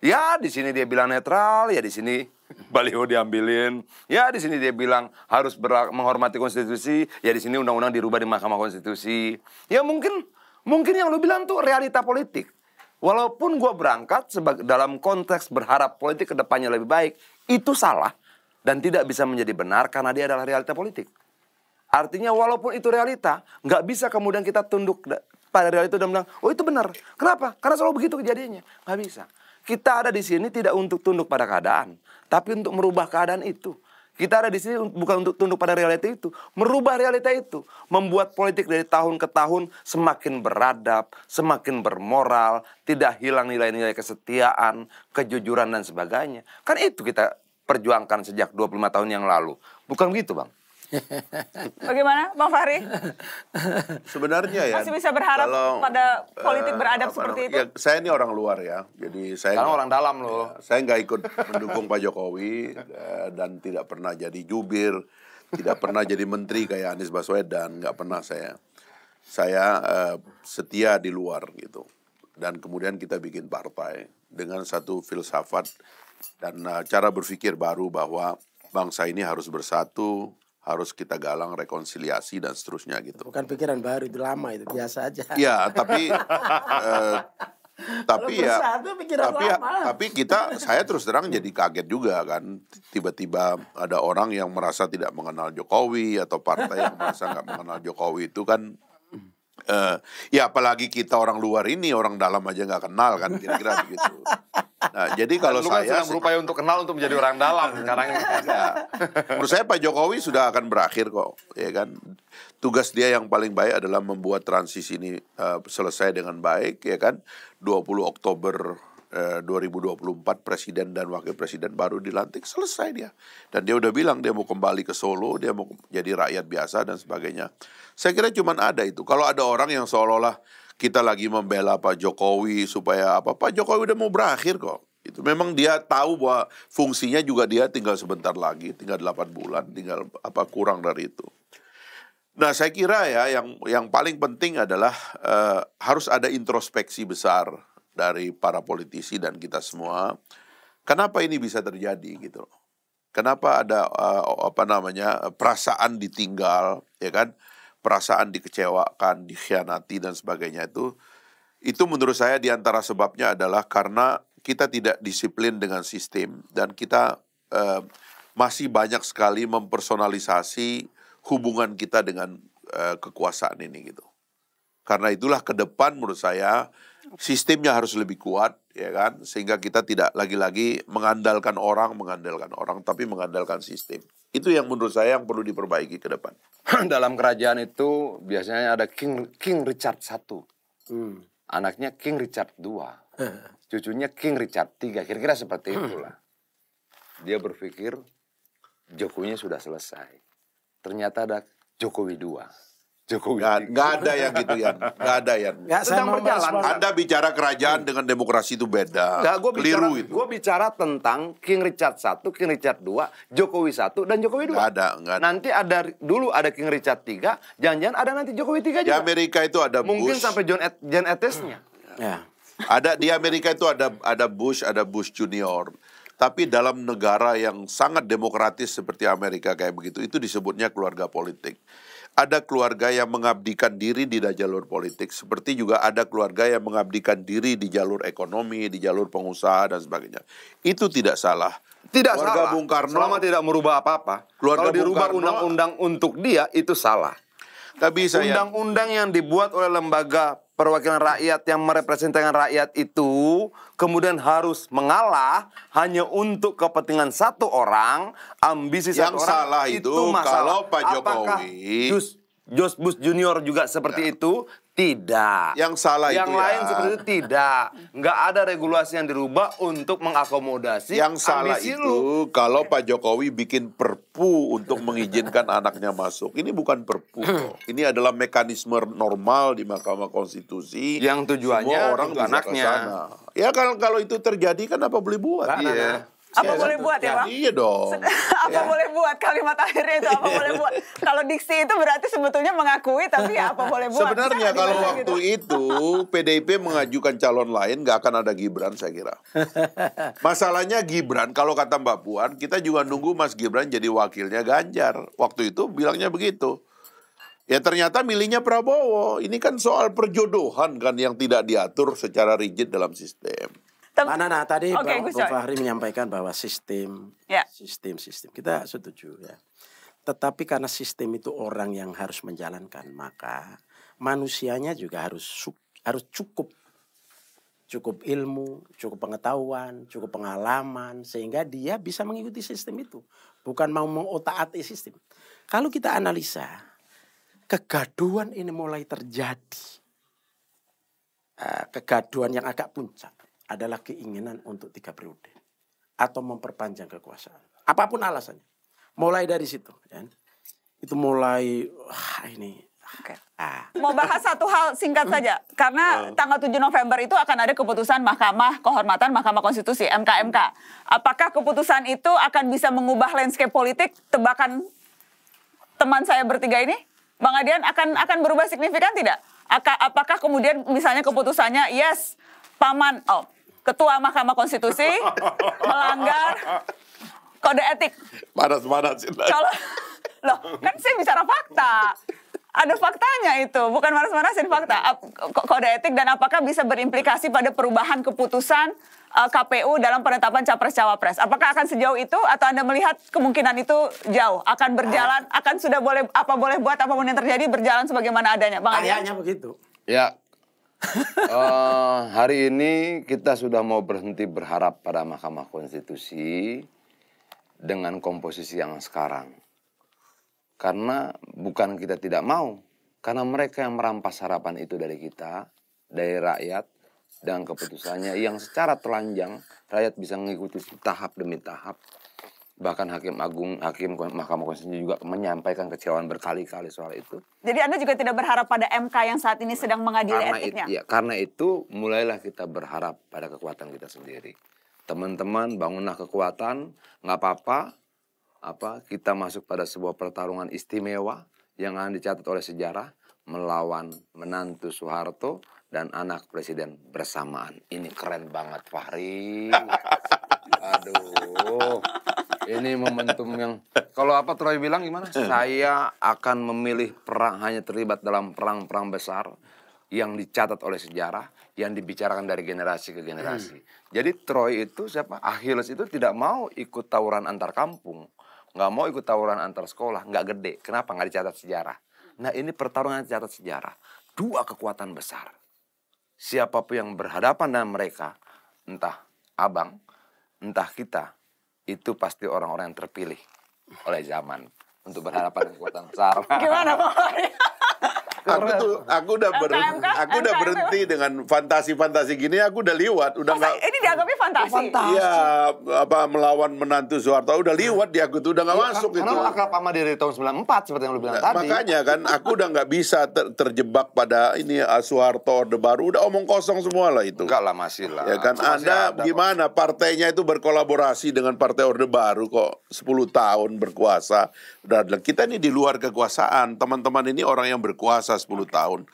Ya di sini dia bilang netral, ya di sini baliho diambilin. Ya di sini dia bilang harus menghormati konstitusi, ya di sini undang-undang dirubah di Mahkamah Konstitusi. Ya mungkin mungkin yang lu bilang tuh realita politik. Walaupun gue berangkat sebagai dalam konteks berharap politik kedepannya lebih baik, itu salah dan tidak bisa menjadi benar karena dia adalah realita politik. Artinya walaupun itu realita, nggak bisa kemudian kita tunduk pada realita dan bilang, oh itu benar. Kenapa? Karena selalu begitu kejadiannya. Nggak bisa. Kita ada di sini tidak untuk tunduk pada keadaan, tapi untuk merubah keadaan itu. Kita ada di sini bukan untuk tunduk pada realita itu, merubah realita itu, membuat politik dari tahun ke tahun semakin beradab, semakin bermoral, tidak hilang nilai-nilai kesetiaan, kejujuran dan sebagainya. Kan itu kita perjuangkan sejak 25 tahun yang lalu. Bukan begitu, Bang? Bagaimana, Bang Fahri? Sebenarnya ya. Masih bisa berharap kalau, pada politik eh, beradab uh, seperti itu? Ya, saya ini orang luar ya, jadi saya. gak, orang dalam loh. Ya, saya nggak ikut mendukung Pak Jokowi eh, dan tidak pernah jadi jubir, tidak pernah jadi menteri kayak Anies Baswedan, nggak pernah saya. Saya uh, setia di luar gitu, dan kemudian kita bikin partai dengan satu filsafat dan uh, cara berpikir baru bahwa bangsa ini harus bersatu harus kita galang rekonsiliasi dan seterusnya gitu. Bukan pikiran baru itu lama itu biasa aja. Iya, tapi uh, tapi ya tapi ya, tapi kita saya terus terang jadi kaget juga kan tiba-tiba ada orang yang merasa tidak mengenal Jokowi atau partai yang merasa nggak mengenal Jokowi itu kan Uh, ya apalagi kita orang luar ini orang dalam aja nggak kenal kan kira-kira begitu. Nah jadi kalau Lu kan saya berupaya untuk kenal untuk menjadi orang dalam sekarang. Ya. Menurut saya Pak Jokowi sudah akan berakhir kok, ya kan. Tugas dia yang paling baik adalah membuat transisi ini uh, selesai dengan baik, ya kan. 20 Oktober 2024 eh, presiden dan wakil presiden baru dilantik selesai dia dan dia udah bilang dia mau kembali ke Solo dia mau jadi rakyat biasa dan sebagainya saya kira cuma ada itu. Kalau ada orang yang seolah-olah kita lagi membela Pak Jokowi supaya apa, Pak Jokowi udah mau berakhir kok. Itu memang dia tahu bahwa fungsinya juga dia tinggal sebentar lagi, tinggal 8 bulan, tinggal apa kurang dari itu. Nah, saya kira ya yang yang paling penting adalah uh, harus ada introspeksi besar dari para politisi dan kita semua. Kenapa ini bisa terjadi gitu Kenapa ada uh, apa namanya perasaan ditinggal ya kan? perasaan dikecewakan, dikhianati dan sebagainya itu itu menurut saya diantara sebabnya adalah karena kita tidak disiplin dengan sistem dan kita eh, masih banyak sekali mempersonalisasi hubungan kita dengan eh, kekuasaan ini gitu. Karena itulah ke depan menurut saya sistemnya harus lebih kuat, ya kan? Sehingga kita tidak lagi-lagi mengandalkan orang, mengandalkan orang, tapi mengandalkan sistem. Itu yang menurut saya yang perlu diperbaiki ke depan. Dalam kerajaan itu biasanya ada King King Richard satu, hmm. anaknya King Richard dua, eh. cucunya King Richard tiga. Kira-kira seperti hmm. itulah. Dia berpikir Jokowinya sudah selesai. Ternyata ada Jokowi dua. Jokowi. Gak, gak ada yang gitu ya, gak ada yang. Ya, Sedang berjalan. Anda bicara kerajaan hmm. dengan demokrasi itu beda. Gak, gua Keliru bicara, itu. Gue bicara tentang King Richard satu, King Richard dua, Jokowi satu dan Jokowi dua. ada, gak ada. Nanti ada dulu ada King Richard tiga, jangan-jangan ada nanti Jokowi tiga juga. Di Amerika itu ada Mungkin sampai John, Et John Etesnya. Hmm. Ya. Ada di Amerika itu ada ada Bush, ada Bush Junior. Tapi dalam negara yang sangat demokratis seperti Amerika kayak begitu, itu disebutnya keluarga politik. Ada keluarga yang mengabdikan diri di jalur politik, seperti juga ada keluarga yang mengabdikan diri di jalur ekonomi, di jalur pengusaha dan sebagainya. Itu tidak salah. Tidak keluarga salah. Bung Karno selama tidak merubah apa-apa. Kalau dirubah undang-undang untuk dia itu salah. Gak bisa undang-undang ya. Undang-undang yang dibuat oleh lembaga perwakilan rakyat yang merepresentasikan rakyat itu kemudian harus mengalah hanya untuk kepentingan satu orang, ambisi yang satu orang. Yang salah itu, itu masalah. kalau Pak Jokowi Apakah Jos Bus Junior juga seperti ya. itu tidak. Yang salah yang itu Yang lain ya. seperti itu tidak. Nggak ada regulasi yang dirubah untuk mengakomodasi Yang salah itu lu. kalau Pak Jokowi bikin perpu untuk mengizinkan anaknya masuk. Ini bukan perpu. Ini adalah mekanisme normal di Mahkamah Konstitusi. Yang tujuannya semua orang anaknya. Ya kalau kalau itu terjadi kan apa boleh buat? Iya apa boleh buat ya, Bang? Ya, iya dong. apa ya. boleh buat kalimat akhirnya itu apa iya. boleh buat. Kalau diksi itu berarti sebetulnya mengakui tapi ya apa boleh buat. Sebenarnya kalau waktu gitu? itu PDIP mengajukan calon lain nggak akan ada Gibran saya kira. Masalahnya Gibran kalau kata Mbak Puan kita juga nunggu Mas Gibran jadi wakilnya Ganjar. Waktu itu bilangnya begitu. Ya ternyata milihnya Prabowo. Ini kan soal perjodohan kan yang tidak diatur secara rigid dalam sistem. Tem Nah, nah, nah tadi okay, Bang, Fahri menyampaikan bahwa sistem, yeah. sistem, sistem. Kita setuju ya. Tetapi karena sistem itu orang yang harus menjalankan, maka manusianya juga harus harus cukup cukup ilmu, cukup pengetahuan, cukup pengalaman sehingga dia bisa mengikuti sistem itu, bukan mau mengotak-atik sistem. Kalau kita analisa kegaduhan ini mulai terjadi. Ah, kegaduhan yang agak puncak adalah keinginan untuk tiga periode atau memperpanjang kekuasaan. Apapun alasannya. Mulai dari situ. Ya. Itu mulai wah, ini. Okay. Ah. Mau bahas satu hal singkat saja. Karena ah. tanggal 7 November itu akan ada keputusan Mahkamah Kehormatan Mahkamah Konstitusi, MKMK. Apakah keputusan itu akan bisa mengubah landscape politik tebakan teman saya bertiga ini? Bang Adian akan akan berubah signifikan tidak? Apakah kemudian misalnya keputusannya yes paman oh Ketua Mahkamah Konstitusi melanggar kode etik. Panas-panas. Kalau loh kan saya bicara fakta. Ada faktanya itu, bukan manas-manasin fakta. Kode etik dan apakah bisa berimplikasi pada perubahan keputusan eh, KPU dalam penetapan capres-cawapres? Apakah akan sejauh itu atau Anda melihat kemungkinan itu jauh? Akan berjalan, akan sudah boleh apa boleh buat apapun yang terjadi berjalan sebagaimana adanya, Bang? Kayaknya begitu. Ya, uh, hari ini kita sudah mau berhenti berharap pada Mahkamah Konstitusi dengan komposisi yang sekarang. Karena bukan kita tidak mau, karena mereka yang merampas harapan itu dari kita, dari rakyat, dan keputusannya yang secara telanjang rakyat bisa mengikuti tahap demi tahap bahkan hakim agung hakim mahkamah konstitusi juga menyampaikan kecewaan berkali-kali soal itu jadi anda juga tidak berharap pada mk yang saat ini sedang mengadili karena etiknya it, ya, karena itu mulailah kita berharap pada kekuatan kita sendiri teman-teman bangunlah kekuatan nggak apa-apa apa kita masuk pada sebuah pertarungan istimewa yang akan dicatat oleh sejarah melawan menantu Soeharto dan anak presiden bersamaan ini keren banget Fahri Aduh. Ini momentum yang kalau apa Troy bilang gimana? Saya akan memilih perang hanya terlibat dalam perang-perang besar yang dicatat oleh sejarah, yang dibicarakan dari generasi ke generasi. Hmm. Jadi Troy itu siapa? Achilles itu tidak mau ikut tawuran antar kampung, nggak mau ikut tawuran antar sekolah, nggak gede. Kenapa? Nggak dicatat sejarah. Nah ini pertarungan dicatat sejarah. Dua kekuatan besar. Siapapun yang berhadapan dengan mereka, entah abang, entah kita itu pasti orang-orang yang terpilih oleh zaman untuk berhadapan kekuatan besar. Gimana Pak? aku tuh aku udah ber, aku udah berhenti dengan fantasi-fantasi gini aku udah liwat udah nggak ini dianggapnya oh, fantasi iya apa melawan menantu Soeharto udah liwat Di aku tuh udah nggak iya, masuk kan, itu karena akrab sama dari tahun 94 seperti yang lu bilang nah, tadi makanya kan aku udah nggak bisa terjebak pada ini ah, Soeharto orde baru udah omong kosong semua lah itu enggak lah masih lah ya kan anda gimana partainya itu berkolaborasi dengan partai orde baru kok 10 tahun berkuasa dan Kita ini di luar kekuasaan. Teman-teman ini orang yang berkuasa 10 tahun.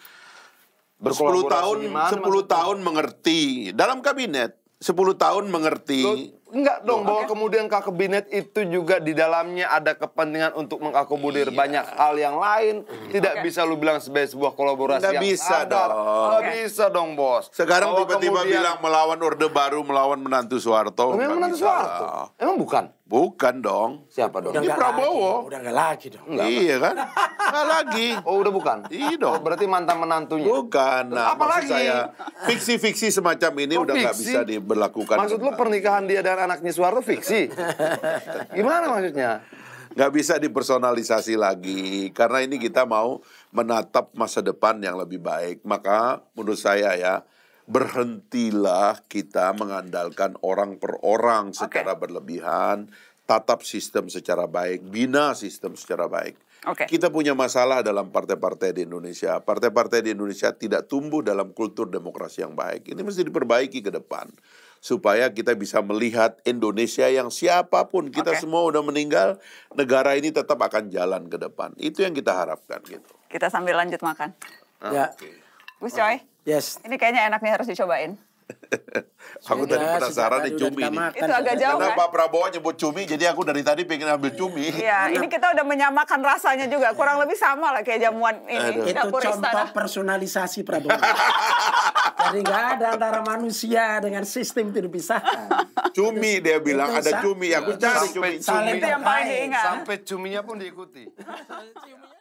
10 tahun, gimana, 10 tahun mengerti. Dalam kabinet, 10 tahun mengerti. Loh, enggak dong, Loh, bahwa okay. kemudian ke kabinet itu juga di dalamnya ada kepentingan untuk mengakomodir iya. banyak hal yang lain. Hmm. Tidak okay. bisa lu bilang sebagai sebuah kolaborasi Nggak yang bisa ada. dong. Nggak okay. bisa dong, Bos. Sekarang tiba-tiba kemudian... bilang melawan Orde Baru, melawan menantu Soeharto. menantu Soeharto? Emang bukan? Bukan dong. Siapa dong? Ini Prabowo. udah nggak lagi dong. Enggak, iya kan? Nggak lagi. Oh udah bukan? Iya dong. Oh, berarti mantan menantunya. Bukan. Nah, Apa lagi? saya fiksi-fiksi semacam ini oh, udah nggak bisa diberlakukan. Maksud lu pernikahan dia dan anaknya Soeharto fiksi? Gimana maksudnya? Nggak bisa dipersonalisasi lagi karena ini kita mau menatap masa depan yang lebih baik. Maka menurut saya ya berhentilah kita mengandalkan orang per orang secara okay. berlebihan, tatap sistem secara baik, bina sistem secara baik. Okay. Kita punya masalah dalam partai-partai di Indonesia. Partai-partai di Indonesia tidak tumbuh dalam kultur demokrasi yang baik. Ini mesti diperbaiki ke depan supaya kita bisa melihat Indonesia yang siapapun kita okay. semua udah meninggal, negara ini tetap akan jalan ke depan. Itu yang kita harapkan gitu. Kita sambil lanjut makan. Ah, ya. Okay. Gus Coy. Yes. Ini kayaknya enak nih harus dicobain. aku tadi penasaran nih cumi nih. Itu agak jauh Karena kan? Pak Prabowo nyebut cumi, jadi aku dari tadi pengen ambil cumi. Iya, ini kita udah menyamakan rasanya juga. Kurang iya. lebih sama lah kayak jamuan ini. Aduh. Itu contoh personalisasi Prabowo. jadi nggak ada antara manusia dengan sistem itu bisa. Cumi dia bilang, ada cumi. Aku cari cumi. Sampai, cumi. Itu yang paling diingat. Sampai cuminya pun diikuti.